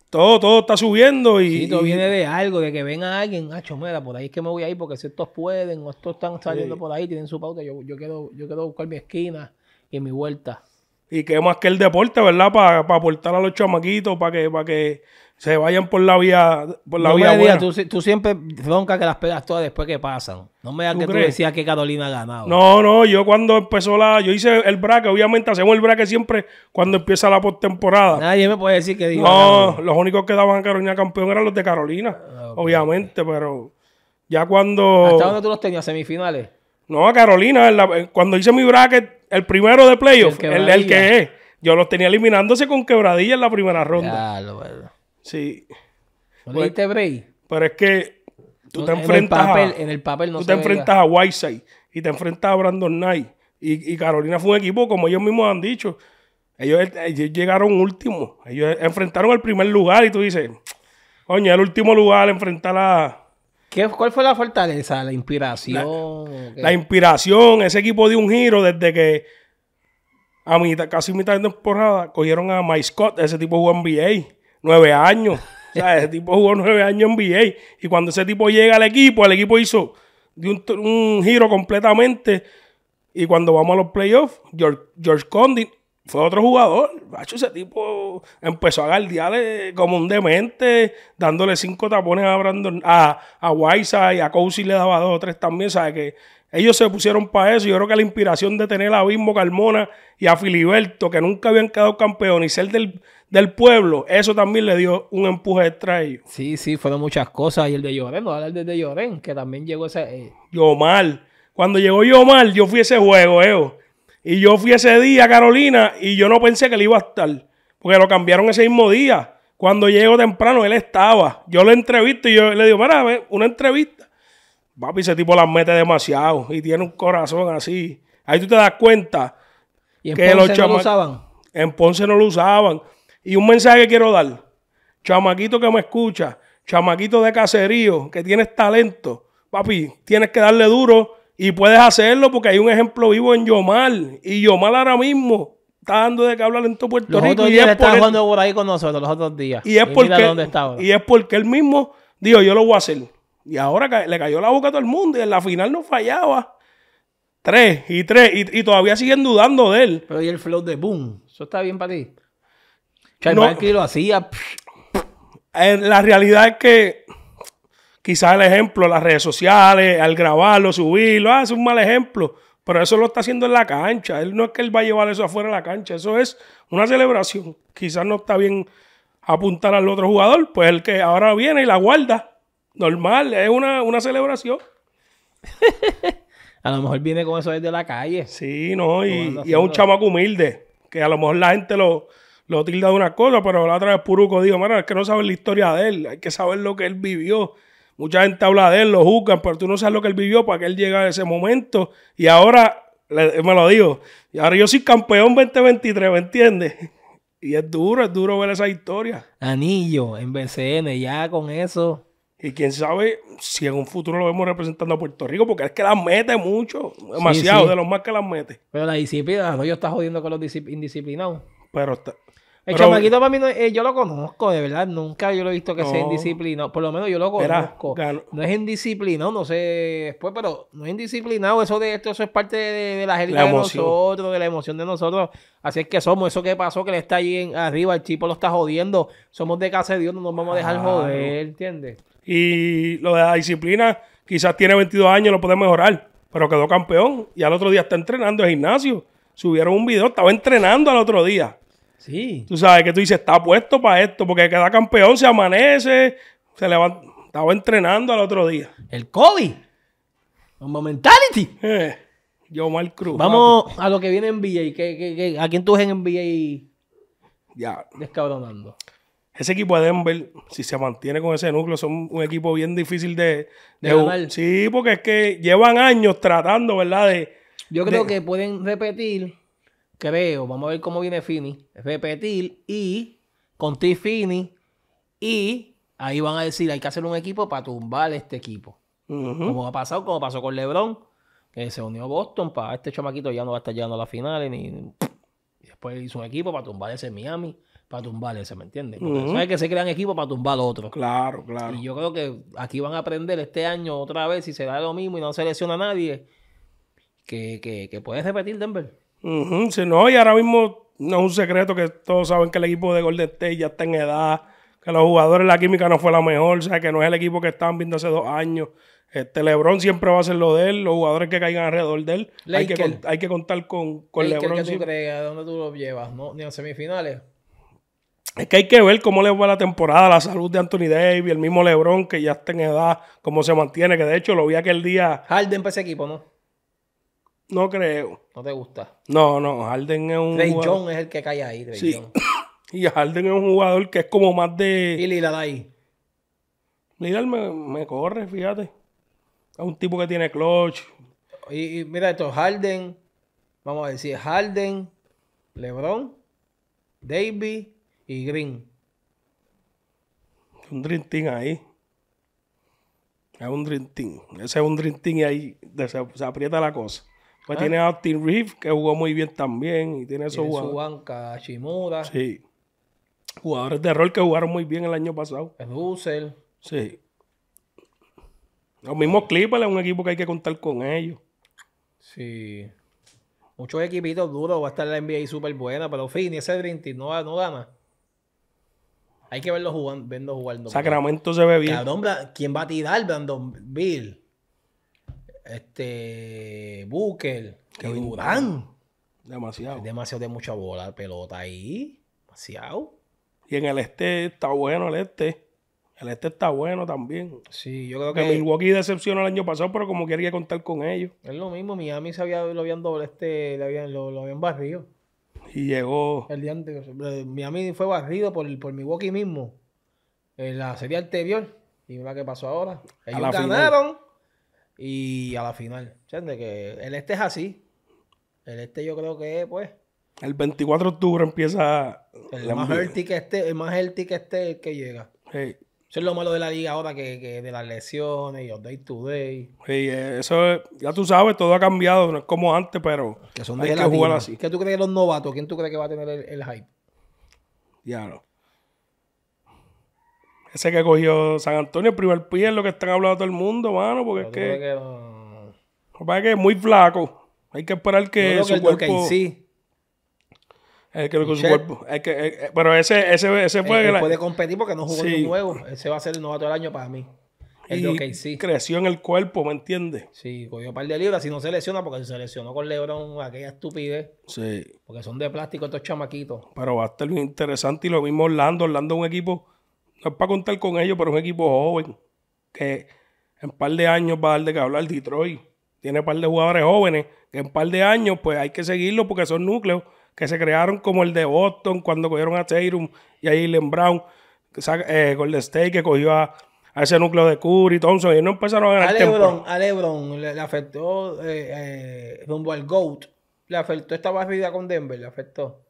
todo, todo está subiendo y... Sí, todo viene de algo, de que ven a alguien, ah, chomera, por ahí es que me voy a ir, porque si estos pueden o estos están saliendo por ahí, tienen su pauta, yo, yo, quiero, yo quiero buscar mi esquina y mi vuelta. Y que más que el deporte, ¿verdad? Para aportar a los chamaquitos, para que... Para que se vayan por la vía, por la vía Tú, siempre roncas que las pegas todas después que pasan. No me digas que tú decías que Carolina ha ganado. No, no, yo cuando empezó la. Yo hice el bracket, obviamente hacemos el bracket siempre cuando empieza la postemporada. Nadie me puede decir que digo. No, los únicos que daban a Carolina campeón eran los de Carolina, ah, obviamente, pero ya cuando. ¿Hasta dónde tú los tenías? ¿Semifinales? No, a Carolina, cuando hice mi bracket, el primero de playoff, el, que es, yo los tenía eliminándose con quebradilla en la primera ronda. Claro, verdad. Sí. Pues, pero es que tú te enfrentas en a, en el papel no Tú te enfrentas a Whiteside y te enfrentas a Brandon Knight. Y, Carolina fue un equipo, como ellos mismos han dicho. Ellos, llegaron último. Ellos enfrentaron al primer lugar y tú dices, coño, el último lugar enfrentar a... ¿Qué, ¿Cuál fue la fortaleza? La inspiración. La, inspiración. Ese equipo dio un giro desde que a mitad, casi mitad de temporada cogieron a Mike Scott. Ese tipo jugó NBA nueve años. O sea, ese tipo jugó nueve años en NBA. Y cuando ese tipo llega al equipo, el equipo hizo un, giro completamente. Y cuando vamos a los playoffs, George, George Condit fue otro jugador. ese tipo empezó a galdearle eh, como un demente, dándole cinco tapones a Brandon, a, a y a Cousy le daba dos o tres también. ¿Sabes que ellos se pusieron para eso. Yo creo que la inspiración de tener a Bimbo Carmona y a Filiberto, que nunca habían quedado campeón y ser del, pueblo, eso también le dio un empuje extra a ellos. Sí, sí, fueron muchas cosas. Y el de Lloren, no de Lloren, que también llegó ese. Eh. Yo mal. Cuando llegó Yomar, yo fui ese juego, eh. Y yo fui ese día a Carolina y yo no pensé que le iba a estar. Porque lo cambiaron ese mismo día. Cuando llegó temprano, él estaba. Yo le entrevisto y yo le digo, mira, una entrevista. Papi, ese tipo las mete demasiado y tiene un corazón así. Ahí tú te das cuenta que Ponce los no lo usaban. En Ponce no lo usaban. Y un mensaje que quiero dar. Chamaquito que me escucha, chamaquito de caserío, que tienes talento, papi, tienes que darle duro y puedes hacerlo porque hay un ejemplo vivo en Yomal. Y Yomal ahora mismo está dando de que hablar en todo Puerto los Rico. Otros días y es jugando por ahí con nosotros los otros días. Y es, porque, y es porque él mismo dijo, yo lo voy a hacer. Y ahora le cayó la boca a todo el mundo y en la final no fallaba. Tres y tres. Y, todavía siguen dudando de él. Pero y el flow de Boom. Eso está bien para ti. que que lo hacía. La realidad es que quizás el ejemplo, las redes sociales, al grabarlo, subirlo, hace ah, es un mal ejemplo. Pero eso lo está haciendo en la cancha. Él no es que él va a llevar eso afuera de la cancha. Eso es una celebración. Quizás no está bien apuntar al otro jugador. Pues el que ahora viene y la guarda Normal, es una, celebración. a lo mejor viene con eso desde la calle. Sí, no, y, es un chamaco humilde, que a lo mejor la gente lo, lo tilda de una cosa, pero la otra vez Puruco dijo, mira, es que no saben la historia de él, hay que saber lo que él vivió. Mucha gente habla de él, lo juzgan, pero tú no sabes lo que él vivió para que él llegue a ese momento. Y ahora, me lo digo, y ahora yo soy campeón 2023, ¿me entiendes? Y es duro, es duro ver esa historia. Anillo en BCN, ya con eso. Y quién sabe si en un futuro lo vemos representando a Puerto Rico, porque es que las mete mucho, demasiado, de los más que las mete. Pero la disciplina, no, yo está jodiendo con los indisciplinados. Pero está. El pero, para mí, eh, yo lo conozco, de verdad, nunca yo lo he visto que sea indisciplinado. Por lo menos yo lo conozco. no es indisciplinado, no sé después, pues, pero no es indisciplinado. Eso de esto, eso es parte de, la jerga de nosotros, de la emoción de nosotros. Así es que somos, eso que pasó, que le está ahí arriba, el chico lo está jodiendo. Somos de casa de Dios, no nos vamos a dejar joder, ¿entiendes? Y lo de la disciplina, quizás tiene 22 años, lo puede mejorar, pero quedó campeón y al otro día está entrenando en el gimnasio. Subieron un video, estaba entrenando al otro día. Sí. Tú sabes que tú dices, está puesto para esto, porque queda campeón, se amanece, se levanta. Estaba entrenando al otro día. El COVID. Momentality. Mentality. Eh, yo mal cruz. Vamos a lo que viene en V.A. qué, a quién tú ves en V.A. Ya. Descabronando ese equipo de Denver, si se mantiene con ese núcleo, son un equipo bien difícil de, de, Sí, porque es que llevan años tratando, ¿verdad? Yo creo que pueden repetir, creo, vamos a ver cómo viene Fini. Repetir y con T Fini y ahí van a decir, hay que hacer un equipo para tumbar este equipo. Como ha pasado, como pasó con LeBron, que se unió a Boston para este chamaquito ya no va a estar llegando a las finales ni y después hizo un equipo para tumbar ese Miami para tumbar ese, ¿me entiendes? Porque sabes que se crean equipos para tumbar otros. Claro, claro. Y yo creo que aquí van a aprender este año otra vez, si se da lo mismo y no se lesiona a nadie, que, puedes repetir, Denver. Si no, y ahora mismo no es un secreto que todos saben que el equipo de Golden State ya está en edad, que los jugadores, la química no fue la mejor, o sea, que no es el equipo que estaban viendo hace dos años. Este LeBron siempre va a ser lo de él, los jugadores que caigan alrededor de él. Hay que, hay que contar con, con LeBron. que tú crees? ¿A dónde tú lo llevas? ¿Ni a semifinales? Es que hay que ver cómo le va la temporada, la salud de Anthony Davis, el mismo LeBron que ya está en edad, cómo se mantiene, que de hecho lo vi aquel día. Harden para ese equipo, ¿no? No creo. ¿No te gusta? No, no, Harden es un Ray es el que cae ahí, Ray y Harden es un jugador que es como más de... Y Lillard ahí. Lillard me, corre, fíjate. Es un tipo que tiene clutch. Y, y mira esto, Harden, vamos a decir, Harden, LeBron, Davis y Green. Un Dream Team ahí. Es un Dream Team. Ese es un Dream Team y ahí se, aprieta la cosa. Pues ah. tiene a Austin Reeves, que jugó muy bien también. Y tiene esos jugadores. Shimura. Sí. Jugadores de rol que jugaron muy bien el año pasado. El Russell. Sí. Los mismos Clippers es un equipo que hay que contar con ellos. Sí. Muchos equipitos duros. Va a estar la NBA súper buena. Pero, fin, ese Dream Team no, no gana. Hay que verlo jugando. Sacramento se ve bien. ¿quién va a tirar? Brandon Bill. Este. Booker. Que Durán. Demasiado. demasiado de mucha bola, pelota ahí. Demasiado. Y en el este está bueno el este. El este está bueno también. Sí, yo creo que. Milwaukee decepcionó el año pasado, pero como quería contar con ellos. Es lo mismo, Miami se lo habían doble este, habían, lo habían barrido. Y llegó. El día antes. Eh, Miami fue barrido por, por Milwaukee mismo. En la serie anterior. Y mira que pasó ahora. Ellos ganaron. Y a la final. ¿Entiendes? Que el este es así. El este yo creo que es, pues. El 24 de octubre empieza. El este, más healthy que esté, el más que que llega. Eso es lo malo de la liga ahora, que, de las lesiones y los day to day. Sí, eso ya tú sabes, todo ha cambiado, no es como antes, pero que son hay que así. ¿Qué tú crees de los novatos? ¿Quién tú crees que va a tener el, el hype? no. Ese que cogió San Antonio, el primer pie es lo que están hablando todo el mundo, mano, porque es que... que es muy flaco. Hay que esperar que, su cuerpo... sí que su cuerpo. Eh, eh, pero ese, ese, ese fue. Eh, puede competir porque no jugó en Ese va a ser el novato del año para mí. y Creció en el cuerpo, ¿me entiendes? Sí, cogió un par de libras. Si no se lesiona, porque se lesionó con LeBron, aquella estupidez. Sí. Porque son de plástico estos chamaquitos. Pero va a estar bien interesante. Y lo mismo Orlando. Orlando es un equipo. No es para contar con ellos, pero un equipo joven. Que en un par de años va a dar de que hablar. Detroit tiene un par de jugadores jóvenes. Que en un par de años, pues hay que seguirlo porque son núcleos que se crearon como el de Boston cuando cogieron a Tatum y a LeBron, Brown, con eh, Golden State que cogió a, ese núcleo de Curry, Thompson, y no empezaron a ganar. A Lebron, a Lebron le, afectó eh, eh, rumbo al GOAT, le afectó esta barrida con Denver, le afectó.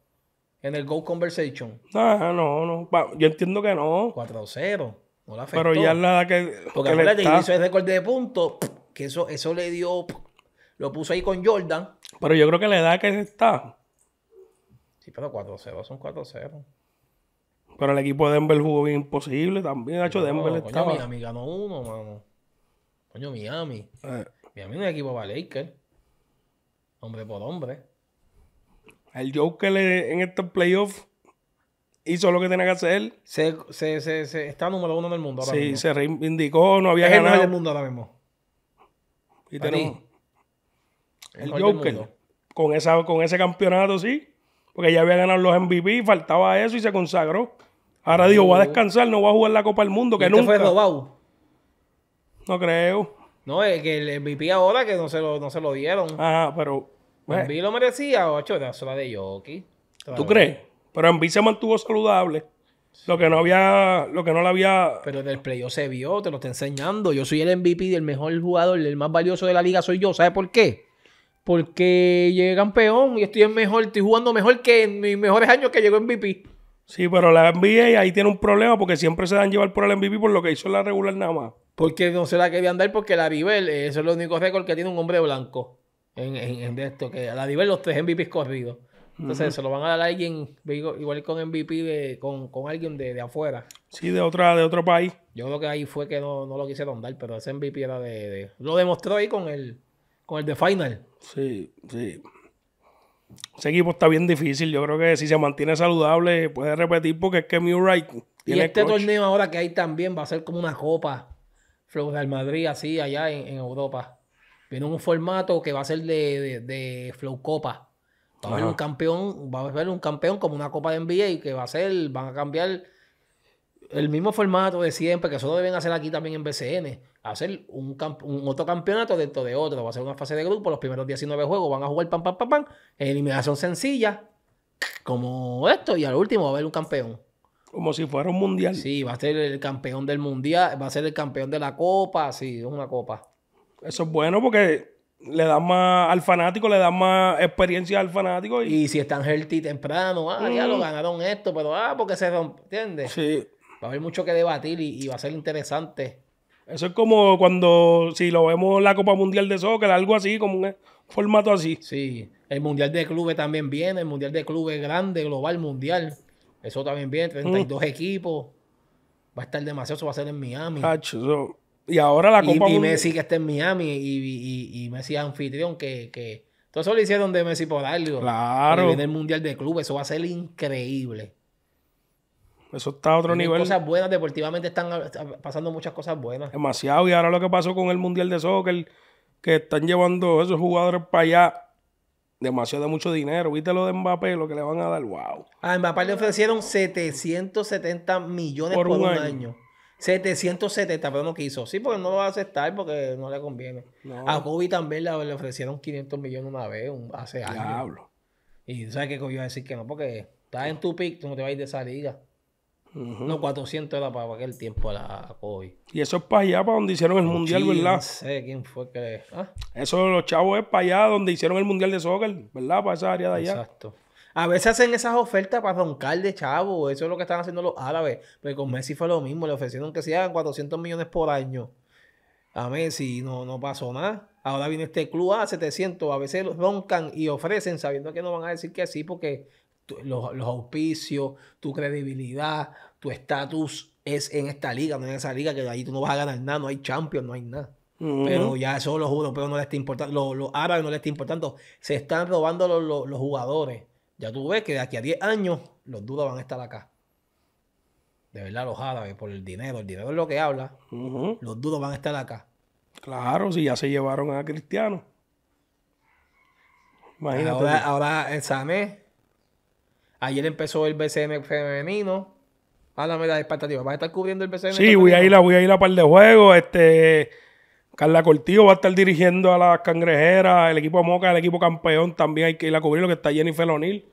En el GOAT Conversation. Ah, no, no. Yo entiendo que no. 4-0. No la afectó. Pero ya la que. Porque al está... hizo el récord de puntos. Que eso, eso le dio. Lo puso ahí con Jordan. Pero yo creo que la edad que está pero 4-0 son 4-0. Pero el equipo de Denver jugó bien imposible también. Ha hecho Denver Miami ganó uno, mano. Coño, Miami. Eh. Miami no es equipo de Lakers. Hombre por hombre. El Joker en estos playoffs hizo lo que tenía que hacer. Se, se, se, está número uno en el mundo ahora sí, se reivindicó, no había es ganado. el del mundo ahora mismo. Y tenemos... El Joker. Con, esa, con ese campeonato, sí porque ya había ganado los MVP, faltaba eso y se consagró. Ahora dijo, voy a descansar, no voy a jugar la Copa del Mundo, que nunca. fue robado? No creo. No, es que el MVP ahora que no se lo, no se lo dieron. Ajá, pero... El pues, MVP lo merecía, ocho, era sola de jockey. ¿Tú crees? Pero MVP se mantuvo saludable. Lo que no había, lo que no le había. Pero en el playoff se vio, te lo estoy enseñando. Yo soy el MVP, el mejor jugador, el más valioso de la liga soy yo. ¿Sabes por qué? porque llegué campeón y estoy mejor, estoy jugando mejor que en mis mejores años que llegó MVP. Sí, pero la NBA ahí tiene un problema porque siempre se dan llevar por el MVP por lo que hizo la regular nada más. Porque no se la querían andar, porque la Divel, eh, eso es el único récord que tiene un hombre blanco en, esto, que a la Divel los tres MVPs corridos. Entonces se lo van a dar a alguien, igual con MVP, con, alguien de, afuera. Sí, de otra, de otro país. Yo creo que ahí fue que no, lo quisieron dar, pero ese MVP era de, Lo demostró ahí con el, con el de Final. Sí, sí. Ese equipo está bien difícil. Yo creo que si se mantiene saludable, puede repetir porque es que Murray. Tiene y este torneo ahora que hay también va a ser como una copa. Flow del Madrid, así, allá en, Europa. Viene un formato que va a ser de, de, Flow Copa. Va a haber un campeón, va a haber un campeón como una copa de NBA que va a ser, van a cambiar el mismo formato de siempre, que eso deben hacer aquí también en BCN hacer un, un, otro campeonato dentro de otro. Va a ser una fase de grupo, los primeros 19 juegos van a jugar pam, pam, pam, pam, eliminación sencilla, como esto, y al último va a haber un campeón. Como si fuera un mundial. Sí, va a ser el campeón del mundial, va a ser el campeón de la copa, sí, es una copa. Eso es bueno porque le da más al fanático, le da más experiencia al fanático. Y, si están healthy temprano, ah, ya lo mm. ganaron esto, pero ah, porque se rompe, ¿entiendes? Sí. Va a haber mucho que debatir y va a ser interesante. Eso es como cuando, si lo vemos en la Copa Mundial de Soccer, algo así, como un formato así. Sí, el Mundial de Clubes también viene, el Mundial de Clubes grande, global, mundial. Eso también viene, 32 mm. equipos. Va a estar demasiado, va a ser en Miami. Y ahora la Copa y, Messi que está en Miami y, y, Messi anfitrión que... que todo eso lo hicieron de Messi por algo. Claro. viene el Mundial de Clubes, eso va a ser increíble. Eso está a otro nivel. cosas buenas, deportivamente están ah, pasando muchas cosas buenas. Demasiado. Y ahora lo que pasó con el Mundial de Soccer, que están llevando esos jugadores para allá demasiado de mucho dinero. ¿Viste lo de Mbappé, lo que le van a dar? ¡Wow! A Mbappé le ofrecieron 770 millones por, un, año. 770, pero no quiso. Sí, porque no lo va a aceptar porque no le conviene. A Kobe también le, ofrecieron 500 millones una vez, hace años. Diablo. Y sabes que Kobe iba a decir que no, porque estás en tu pick, tú no te vas a ir de esa liga. No, 400 era para aquel tiempo la hoy Y eso es para allá, para donde hicieron el mundial, ¿verdad? No sé quién fue que. ¿ah? Eso los chavos es para allá donde hicieron el mundial de soccer, ¿verdad? Para esa área de allá. Exacto. A veces hacen esas ofertas para roncar de chavo. Eso es lo que están haciendo los árabes. Pero con Messi fue lo mismo. Le ofrecieron que se hagan 400 millones por año a Messi no, no pasó nada. Ahora viene este club a 700. A veces los roncan y ofrecen sabiendo que no van a decir que sí porque los, auspicios, tu credibilidad, tu estatus es en esta liga, no en esa liga, que de ahí tú no vas a ganar nada, no hay champions, no hay nada. Pero ya eso los europeos no les está importando, los, árabes no les está importando, se están robando los, jugadores. Ya tú ves que de aquí a 10 años los dudos van a estar acá. De verdad, los árabes, por el dinero, el dinero es lo que habla, los dudos van a estar acá. Claro, si ya se llevaron a Cristiano. Imagínate. Ahora, ahora el eh, Ayer empezó el BCM femenino. Háblame de las ¿Va ¿Vas a estar cubriendo el BCM? Sí, voy a ir a, ir par de juegos. Este, Carla Cortillo va a estar dirigiendo a las cangrejeras, el equipo Moca, el equipo campeón. También hay que ir a cubrir lo que está Jennifer Felonil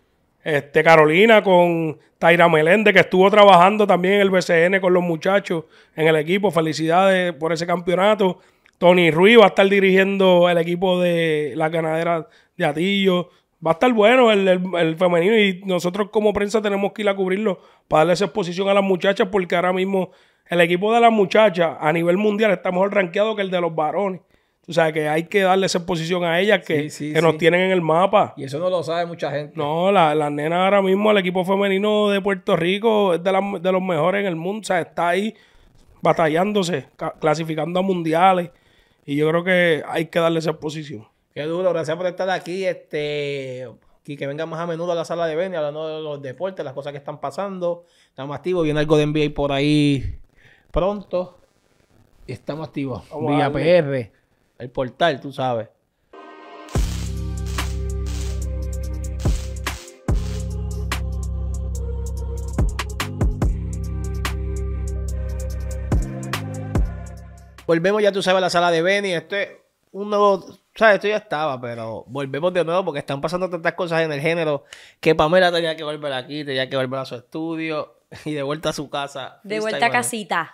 Este, Carolina con Taira Meléndez, que estuvo trabajando también en el BCN con los muchachos en el equipo. Felicidades por ese campeonato. Tony Ruiz va a estar dirigiendo el equipo de las ganaderas de Atillo va a estar bueno el, femenino y nosotros como prensa tenemos que ir a cubrirlo para darle esa exposición a las muchachas porque ahora mismo el equipo de las muchachas a nivel mundial está mejor rankeado que el de los varones. O sea, que hay que darle esa exposición a ellas que, nos tienen en el mapa. Y eso no lo sabe mucha gente. No, las la nena ahora mismo, el equipo femenino de Puerto Rico es de, de los mejores en el mundo. O sea, está ahí batallándose, clasificando a mundiales. Y yo creo que hay que darle esa exposición. Qué duro, gracias por estar aquí. Este, que venga más a menudo a la sala de Benny, hablando de los deportes, las cosas que están pasando. Estamos activos, viene algo de NBA por ahí pronto. Estamos activos. Vía PR, el portal, tú sabes. Volvemos ya, tú sabes, a la sala de Benny, Este un nuevo. sea, Esto ya estaba, pero volvemos de nuevo porque están pasando tantas cosas en el género que Pamela tenía que volver aquí, tenía que volver a su estudio y de vuelta a su casa. De vuelta a casita.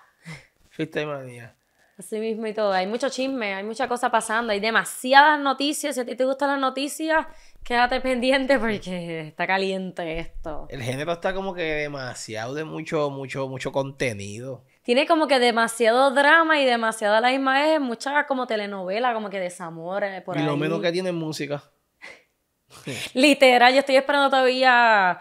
Fuiste manía. Así mismo y todo. Hay mucho chisme, hay mucha cosa pasando, hay demasiadas noticias. Si a ti te gustan las noticias, quédate pendiente porque está caliente esto. El género está como que demasiado de mucho, mucho, mucho contenido tiene como que demasiado drama y demasiada la misma es mucha como telenovela, como que desamor eh, por ahí. Y lo menos que tiene música. Literal, yo estoy esperando todavía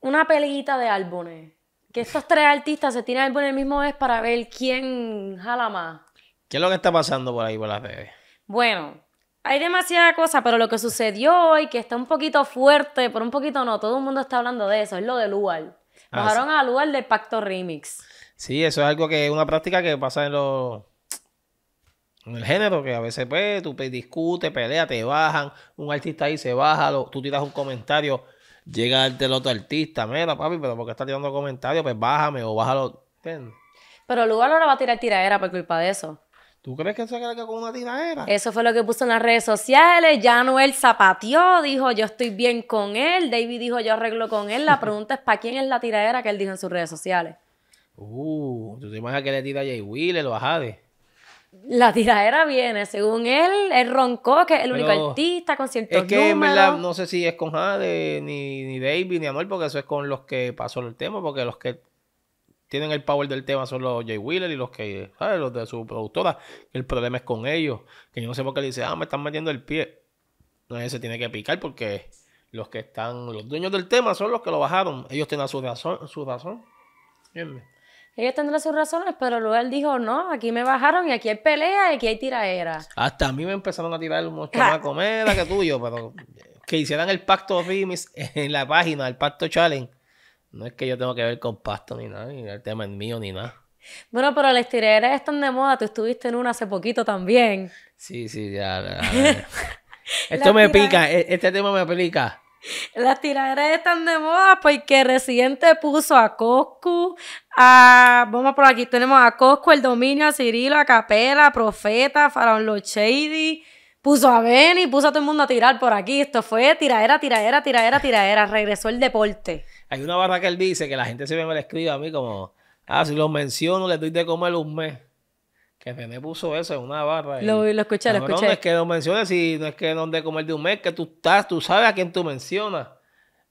una pelita de álbumes. Que estos tres artistas se tienen álbumes el mismo mes para ver quién jala más. ¿Qué es lo que está pasando por ahí por las redes? Bueno, hay demasiada cosa, pero lo que sucedió hoy, que está un poquito fuerte, por un poquito no, todo el mundo está hablando de eso, es lo de Lual. Ah, Bajaron a Lual del Pacto Remix. Sí, eso es algo que es una práctica que pasa en los en el género, que a veces pues, tú discutes, peleas, te bajan, un artista ahí se baja, tú tiras un comentario, llega el otro artista, mira papi, pero porque estás tirando comentarios? Pues bájame o bájalo. Pero Lugar ahora va a tirar tiradera por culpa de eso. ¿Tú crees que se carga con una tiradera? Eso fue lo que puso en las redes sociales. Ya Noel zapateó, dijo yo estoy bien con él. David dijo yo arreglo con él. La pregunta es para quién es la tiradera que él dijo en sus redes sociales. Uh, ¿tú te imaginas que le tira a Jay Wheeler o a Jade? La tiradera viene, según él, él roncó, que es el único artista con ciertos Es que no sé si es con Jade, ni, ni David, ni Anuel porque eso es con los que pasó el tema, porque los que tienen el power del tema son los Jay Wheeler y los que, ¿sabes? Los de su productora. El problema es con ellos, que yo no sé por qué le dice, ah, me están metiendo el pie. No, se tiene que picar porque los que están, los dueños del tema son los que lo bajaron. Ellos tienen su razón, su razón. Ella tendrán sus razones, pero luego él dijo, no, aquí me bajaron y aquí hay pelea y aquí hay tiraera. Hasta a mí me empezaron a tirar unos más comida que tuyo, pero que hicieran el pacto Remix en la página, el pacto challenge. No es que yo tenga que ver con pacto ni nada, ni el tema es mío ni nada. Bueno, pero las tiraeras están de moda, tú estuviste en una hace poquito también. Sí, sí, ya. Esto me pica, e, este tema me pica. Las tiraderas están de moda porque Residente puso a Coscu, a, vamos por aquí, tenemos a Coscu, el dominio, a Cirilo, a Capela, Profeta, Faraón Los Shady, puso a Benny, puso a todo el mundo a tirar por aquí. Esto fue tiradera, tiradera, tiradera, tiradera. Regresó el deporte. Hay una barra que él dice que la gente se me la escribe a mí como, ah, si lo menciono, le doy de comer un mes. Que puso eso en una barra. Lo, escuché, lo escuché. No es que no menciones y no es que no donde comer de un mes, que tú estás, tú sabes a quién tú mencionas.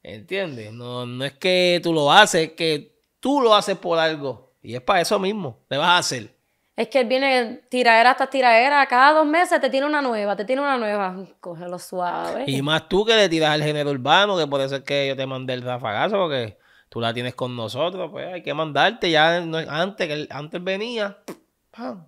¿Entiendes? No, no es que tú lo haces, es que tú lo haces por algo. Y es para eso mismo, te vas a hacer. Es que él viene tiradera hasta tiradera, cada dos meses te tiene una nueva, te tiene una nueva. Cógelo suave. Y más tú que le tiras al género urbano, que puede ser que yo te mande el rafagazo, porque tú la tienes con nosotros, pues hay que mandarte. Ya antes, que antes venía, ¡pam!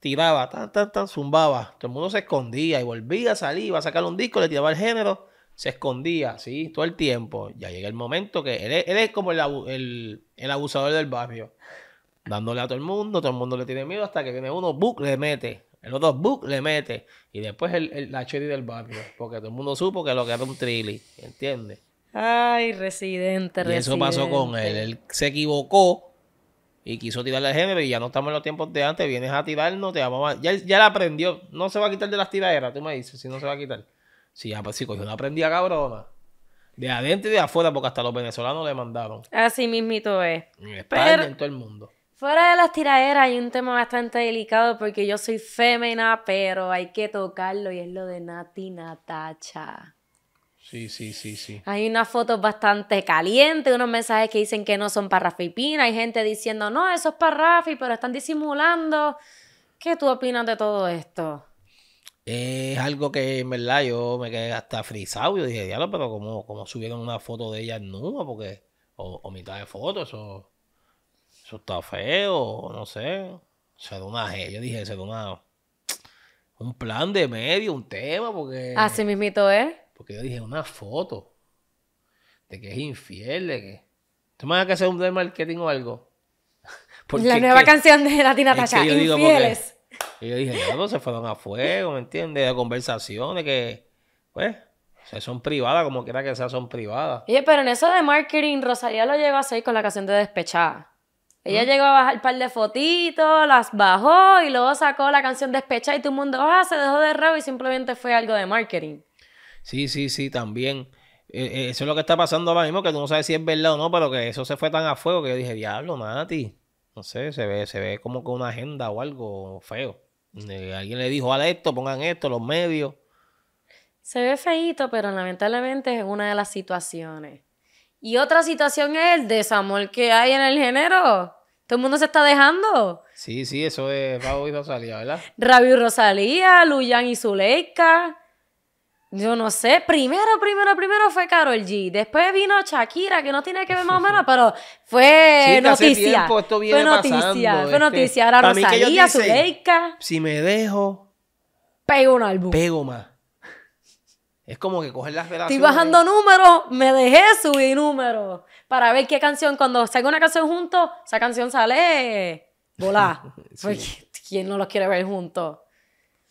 tiraba, tan, tan, tan, zumbaba. Todo el mundo se escondía y volvía a salir, iba a sacar un disco, le tiraba el género, se escondía, sí, todo el tiempo. Ya llega el momento que él es, como el, abusador del barrio, dándole a todo el mundo, todo el mundo le tiene miedo hasta que viene uno, book, le mete. El otro book le mete. Y después el, el la cherry del barrio. Porque todo el mundo supo que lo que era un trilly. ¿Entiendes? Ay, residente, residente. Y eso pasó con él. Él se equivocó y quiso tirarle el género y ya no estamos en los tiempos de antes. Vienes a tirarnos, te vamos Ya, la aprendió. No se va a quitar de las tiraderas, tú me dices, si no se va a quitar. si ya, ah, pues cogió una prendida cabrona. De adentro y de afuera, porque hasta los venezolanos le mandaron. Así mismito es. En España, en todo el mundo. Fuera de las tiraderas hay un tema bastante delicado porque yo soy fémina, pero hay que tocarlo y es lo de Nati Natacha. Sí, sí, sí, sí. Hay unas fotos bastante calientes, unos mensajes que dicen que no son para Rafi Pina, hay gente diciendo, no, eso es para Rafi, pero están disimulando. ¿Qué tú opinas de todo esto? Es algo que en verdad yo me quedé hasta frisado. Yo dije, diablo, pero como cómo subieron una foto de ella Numa, Porque, o, mitad de foto, eso, eso está feo, no sé. se una Yo dije, "Se una, un plan de medio, un tema, porque. Así mismito es. ¿eh? Porque yo dije, una foto de que es infiel, de que. ¿Tú me vas a hacer un de marketing o algo? la nueva canción de Latina Tacha, y yo dije, no, se fueron a fuego, ¿me entiendes? De conversaciones que, pues, o son privadas, como quiera que sea, son privadas. Oye, pero en eso de marketing, Rosalía lo llegó a hacer con la canción de Despechada. Ella ¿Mm? llegó a bajar un par de fotitos, las bajó y luego sacó la canción Despechada y todo el mundo, ah, se dejó de rabo y simplemente fue algo de marketing. Sí, sí, sí, también. Eh, eh, eso es lo que está pasando ahora mismo, que tú no sabes si es verdad o no, pero que eso se fue tan a fuego que yo dije, diablo, Nati. No sé, se ve, se ve como que una agenda o algo feo. Eh, alguien le dijo, a esto, pongan esto, los medios. Se ve feito, pero lamentablemente es una de las situaciones. Y otra situación es el desamor que hay en el género. Todo el mundo se está dejando. Sí, sí, eso es Rabo y Rosalía, ¿verdad? Rabio y Rosalía, Luyan y Zuleika. Yo no sé, primero, primero, primero fue Carol G. Después vino Shakira, que no tiene que ver más o menos, pero fue noticia. fue noticia, fue este, noticia. Ahora Rosalía, Zuleika. Si me dejo, pego un álbum. Pego más. Es como que coger las velas Estoy bajando números, me dejé subir números para ver qué canción. Cuando salga una canción juntos, esa canción sale volá. Porque ¿quién no los quiere ver juntos?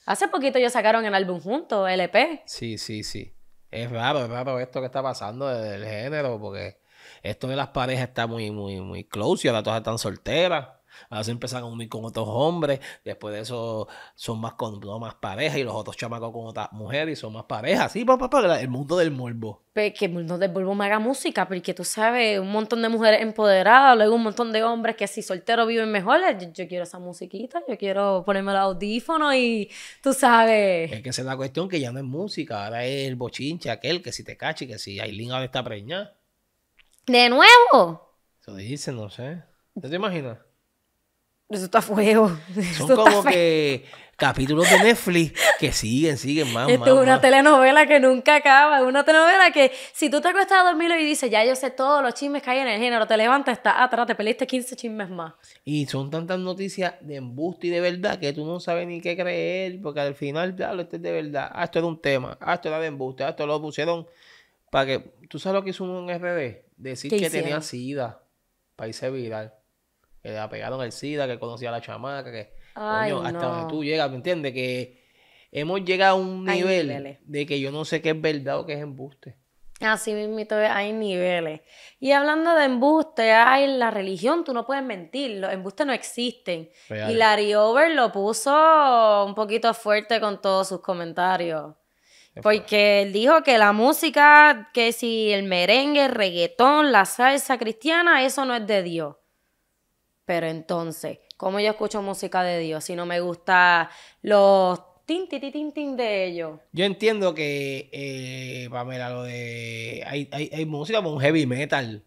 Hace poquito ellos sacaron el álbum juntos, LP. E sí, sí, sí. Es raro, es raro esto que está pasando del género, porque esto de las parejas está muy, muy, muy close y ahora todas están solteras. Ahora se empiezan a unir con otros hombres. Después de eso son más con más parejas y los otros chamacos con otras mujeres y son más parejas. Sí, papá, el mundo del morbo. Pues que el mundo del morbo me haga música, porque tú sabes, un montón de mujeres empoderadas, luego un montón de hombres que si solteros viven mejor. Yo, quiero esa musiquita, yo quiero ponerme el audífono y tú sabes. Es que esa es la cuestión que ya no es música, ahora es el bochinche aquel que si te cache, que si hay Aileen de esta preñada. ¿De nuevo? Eso no sé. ¿Te, te imaginas? Eso está fuego. Son como que capítulos de Netflix que siguen, siguen más. Esto es una telenovela que nunca acaba. Una telenovela que si tú te acuestas a dormir y dices, ya yo sé todos los chismes que hay en el género, te levantas, estás atrás, te peliste 15 chismes más. Y son tantas noticias de embuste y de verdad que tú no sabes ni qué creer, porque al final, claro, esto es de verdad. Ah, esto era un tema. Ah, esto era de embuste. Ah, esto lo pusieron para que. ¿Tú sabes lo que hizo un RD? Decir que tenía sida. Para irse viral que la pegaron el SIDA, que conocía a la chamaca, que hasta donde tú llegas, ¿me entiendes? Que hemos llegado a un nivel de que yo no sé qué es verdad o qué es embuste. Así mismo hay niveles. Y hablando de embuste, hay la religión, tú no puedes mentir, los embustes no existen. Y Larry Over lo puso un poquito fuerte con todos sus comentarios. Porque él dijo que la música, que si el merengue, el reggaetón, la salsa cristiana, eso no es de Dios. Pero entonces, ¿cómo yo escucho música de Dios si no me gusta los tin, tin, tin, de ellos? Yo entiendo que, eh, Pamela, lo de. Hay, música como un heavy metal.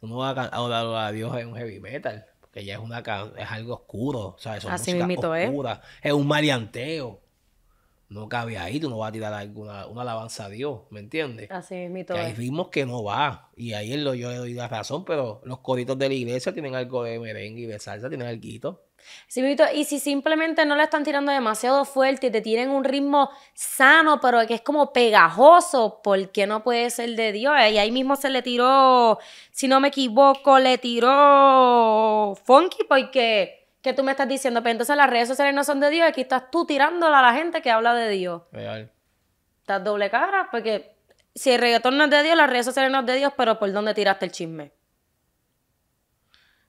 Tú no vas a adorar a Dios en un heavy metal. Porque ya es, una, es algo oscuro. O es música oscura. Es, un marianteo no cabe ahí, tú no vas a tirar alguna una alabanza a Dios, ¿me entiendes? Así es, mi todo. Que hay ritmos que no va, y ahí lo, yo le doy la razón, pero los coritos de la iglesia tienen algo de merengue y de salsa, tienen algo. Sí, y si simplemente no le están tirando demasiado fuerte y te tienen un ritmo sano, pero que es como pegajoso, porque no puede ser de Dios? Y ahí mismo se le tiró, si no me equivoco, le tiró Funky, porque que tú me estás diciendo, pero pues entonces las redes sociales no son de Dios, aquí estás tú tirándola a la gente que habla de Dios. Real. Estás doble cara, porque si el reggaetón no es de Dios, las redes sociales no es de Dios, pero ¿por dónde tiraste el chisme?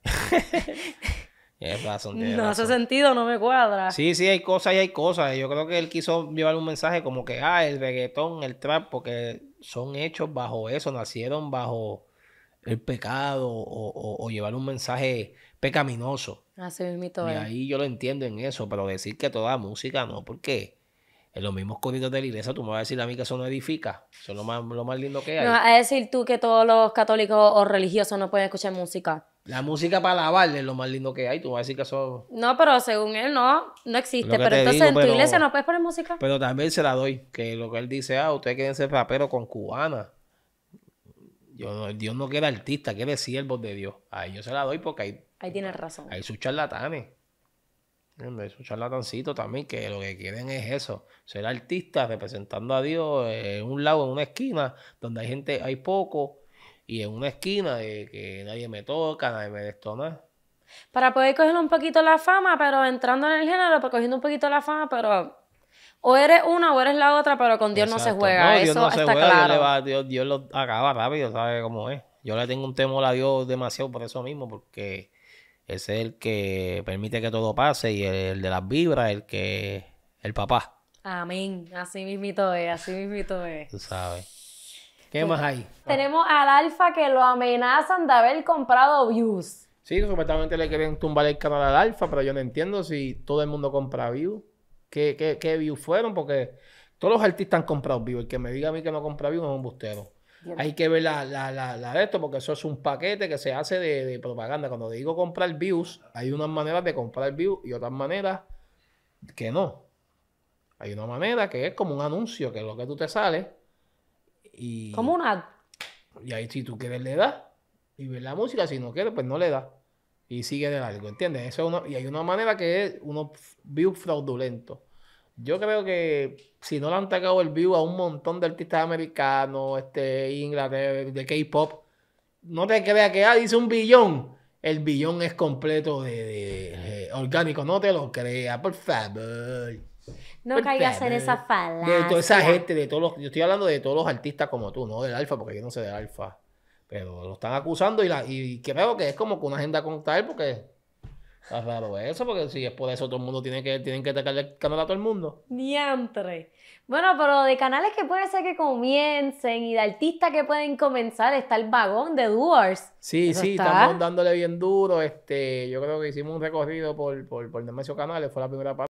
no hace sentido, no me cuadra. Sí, sí, hay cosas y hay cosas. Yo creo que él quiso llevar un mensaje como que, ah, el reggaetón, el trap, porque son hechos bajo eso, nacieron bajo el pecado o, llevar un mensaje pecaminoso. Así Y ahí yo lo entiendo en eso, pero decir que toda música no, porque en los mismos códigos de la iglesia, tú me vas a decir a mí que eso no edifica. Eso es lo más, lindo que hay. No, a decir tú que todos los católicos o religiosos no pueden escuchar música. La música para lavarle es lo más lindo que hay. Tú vas a decir que eso. No, pero según él no, no existe. Pero entonces en tu iglesia no puedes poner música. Pero también se la doy. Que lo que él dice, ah, ustedes quieren ser raperos con cubana. Dios no quiere artista, quiere siervos de Dios. Ahí yo se la doy porque hay. Ahí tienes razón. Hay sus charlatanes. Hay sus charlatancitos también que lo que quieren es eso. Ser artista representando a Dios en un lado, en una esquina, donde hay gente, hay poco, y en una esquina de que nadie me toca, nadie me destona. Para poder coger un poquito la fama, pero entrando en el género, pues cogiendo un poquito la fama, pero o eres una o eres la otra, pero con Dios no se juega. No, Dios Eso no se juega, Dios, lo acaba rápido, ¿sabes cómo es? Yo le tengo un temor a Dios demasiado por eso mismo, porque es el que permite que todo pase y el, de las vibras, el que. el papá. Amén. Así mismito es, así mismito es. Tú sabes. ¿Qué más hay? Tenemos al Alfa que lo amenazan de haber comprado views. Sí, supuestamente le quieren tumbar el canal al Alfa, pero yo no entiendo si todo el mundo compra views qué, views fueron, porque todos los artistas han comprado views. El que me diga a mí que no compra views es un bustero. Hay que ver la, la, la, esto, porque eso es un paquete que se hace de, propaganda. Cuando digo comprar views, hay unas maneras de comprar views y otras maneras que no. Hay una manera que es como un anuncio, que es lo que tú te sales. Y, como una. Y ahí, si tú quieres, le das. Y ver la música, si no quieres, pues no le das y sigue de algo ¿entiendes? Eso y hay una manera que es uno view fraudulento. Yo creo que si no le han atacado el view a un montón de artistas americanos, este, Inglaterra, de K-pop, no te creas que ah, dice un billón. El billón es completo de, eh, orgánico, no te lo creas, por favor. No caigas en esa falacia. De toda esa gente, de todos los, yo estoy hablando de todos los artistas como tú, no del alfa, porque yo no sé del alfa. Pero lo están acusando y, la, y creo que es como que una agenda él porque Está raro eso, porque si es por eso todo el mundo tiene que, tienen que el canal a todo el mundo. entre Bueno, pero de canales que puede ser que comiencen y de artistas que pueden comenzar, está el vagón de Doors Sí, sí, estamos dándole bien duro. Este, yo creo que hicimos un recorrido por, por, por Canales, fue la primera parte.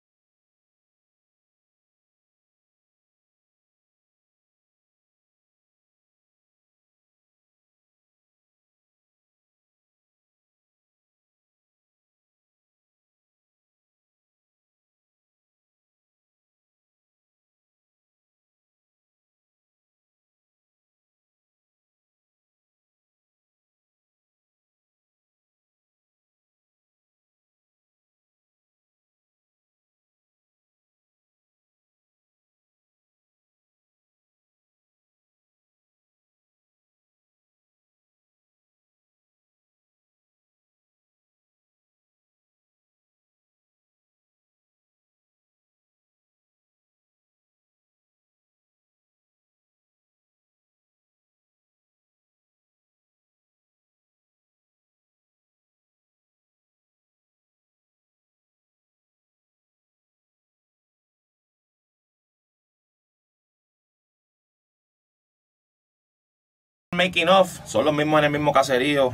making off son los mismos en el mismo caserío.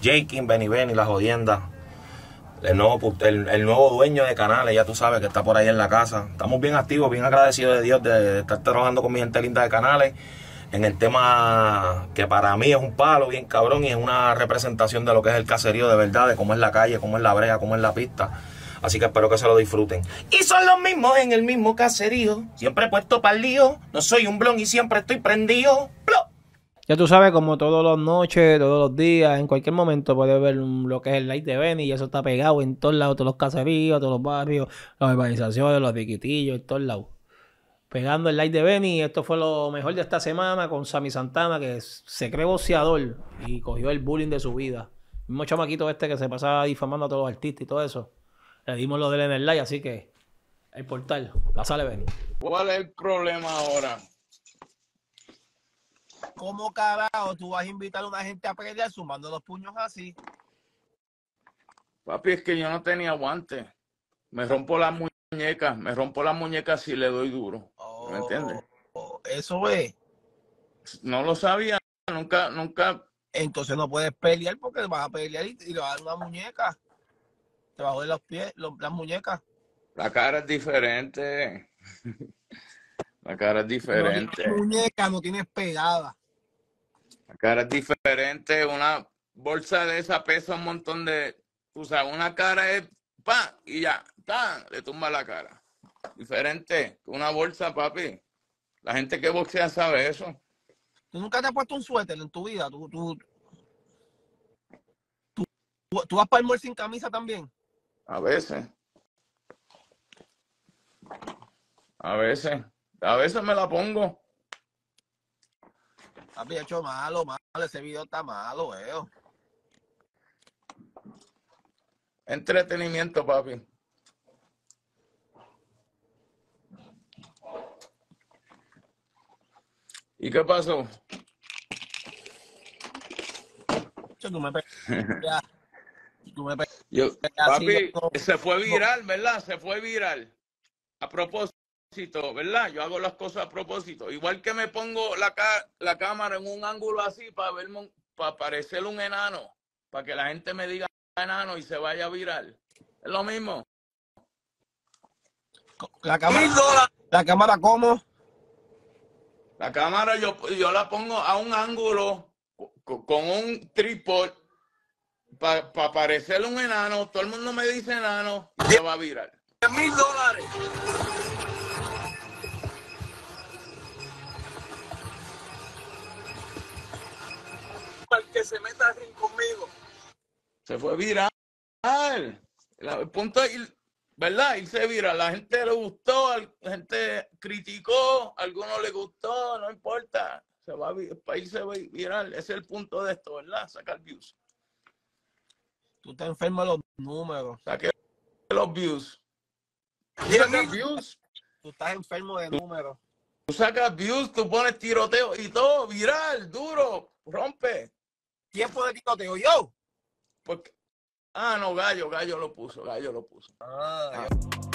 Jakin, Benny Benny, La Jodienda. El nuevo, el, nuevo dueño de canales, ya tú sabes que está por ahí en la casa. Estamos bien activos, bien agradecidos de Dios de, estar trabajando con mi gente linda de canales en el tema que para mí es un palo bien cabrón y es una representación de lo que es el caserío de verdad, de cómo es la calle, cómo es la brea, cómo es la pista. Así que espero que se lo disfruten. Y son los mismos en el mismo caserío. Siempre he puesto para lío. No soy un blon y siempre estoy prendido. Ya tú sabes, como todas las noches, todos los días, en cualquier momento puedes ver lo que es el light de Benny y eso está pegado en todos lados, todos los caseríos, todos los barrios, las urbanizaciones, los diquitillos, en todos lados. Pegando el light de Benny, esto fue lo mejor de esta semana con Sammy Santana, que se cree boceador y cogió el bullying de su vida. mismo chamaquito este que se pasaba difamando a todos los artistas y todo eso. Le dimos lo de él en el light así que el portal, la sale Benny. ¿Cuál es el problema ahora? ¿cómo carajo tú vas a invitar a una gente a pelear sumando los puños así? Papi, es que yo no tenía guantes. Me rompo las muñecas, me rompo las muñecas si le doy duro. ¿Me oh, entiendes? eso es. No lo sabía, nunca, nunca. Entonces no puedes pelear porque vas a pelear y, le vas a dar una muñeca. Te vas de los pies, las muñecas. La cara es diferente. La cara es diferente. No muñeca, no tienes pegada. La cara es diferente, una bolsa de esa pesa un montón de, o sea, una cara es pa y ya, pa le tumba la cara. Diferente, una bolsa, papi. La gente que boxea sabe eso. ¿Tú nunca te has puesto un suéter en tu vida? ¿Tú, tú vas para el sin camisa también? A veces. A veces. A veces me la pongo. Papi, hecho malo, malo. Ese video está malo, veo. Entretenimiento, papi. ¿Y qué pasó? papi, se fue viral, ¿verdad? Se fue viral. A propósito. ¿verdad? Yo hago las cosas a propósito. Igual que me pongo la, cámara en un ángulo así para verme, para parecer un enano, para que la gente me diga enano y se vaya a viral. Es lo mismo. La cámara, la cámara cómo? La cámara yo, yo la pongo a un ángulo con un trípode para parecer un enano. Todo el mundo me dice enano y se va a virar mil dólares. para que se meta conmigo. Se fue viral. El punto es, ¿verdad? Irse viral. La gente le gustó, la gente criticó, a algunos le gustó, no importa. Se va para irse viral. Ese es el punto de esto, ¿verdad? Sacar views. Tú te de los números. Saca los views. views? Tú estás enfermo de números. Tú sacas views, tú pones tiroteo y todo, viral, duro, rompe tiempo de tengo yo. Porque, ah, no, Gallo, Gallo lo puso, Gallo lo puso. Ah, ah.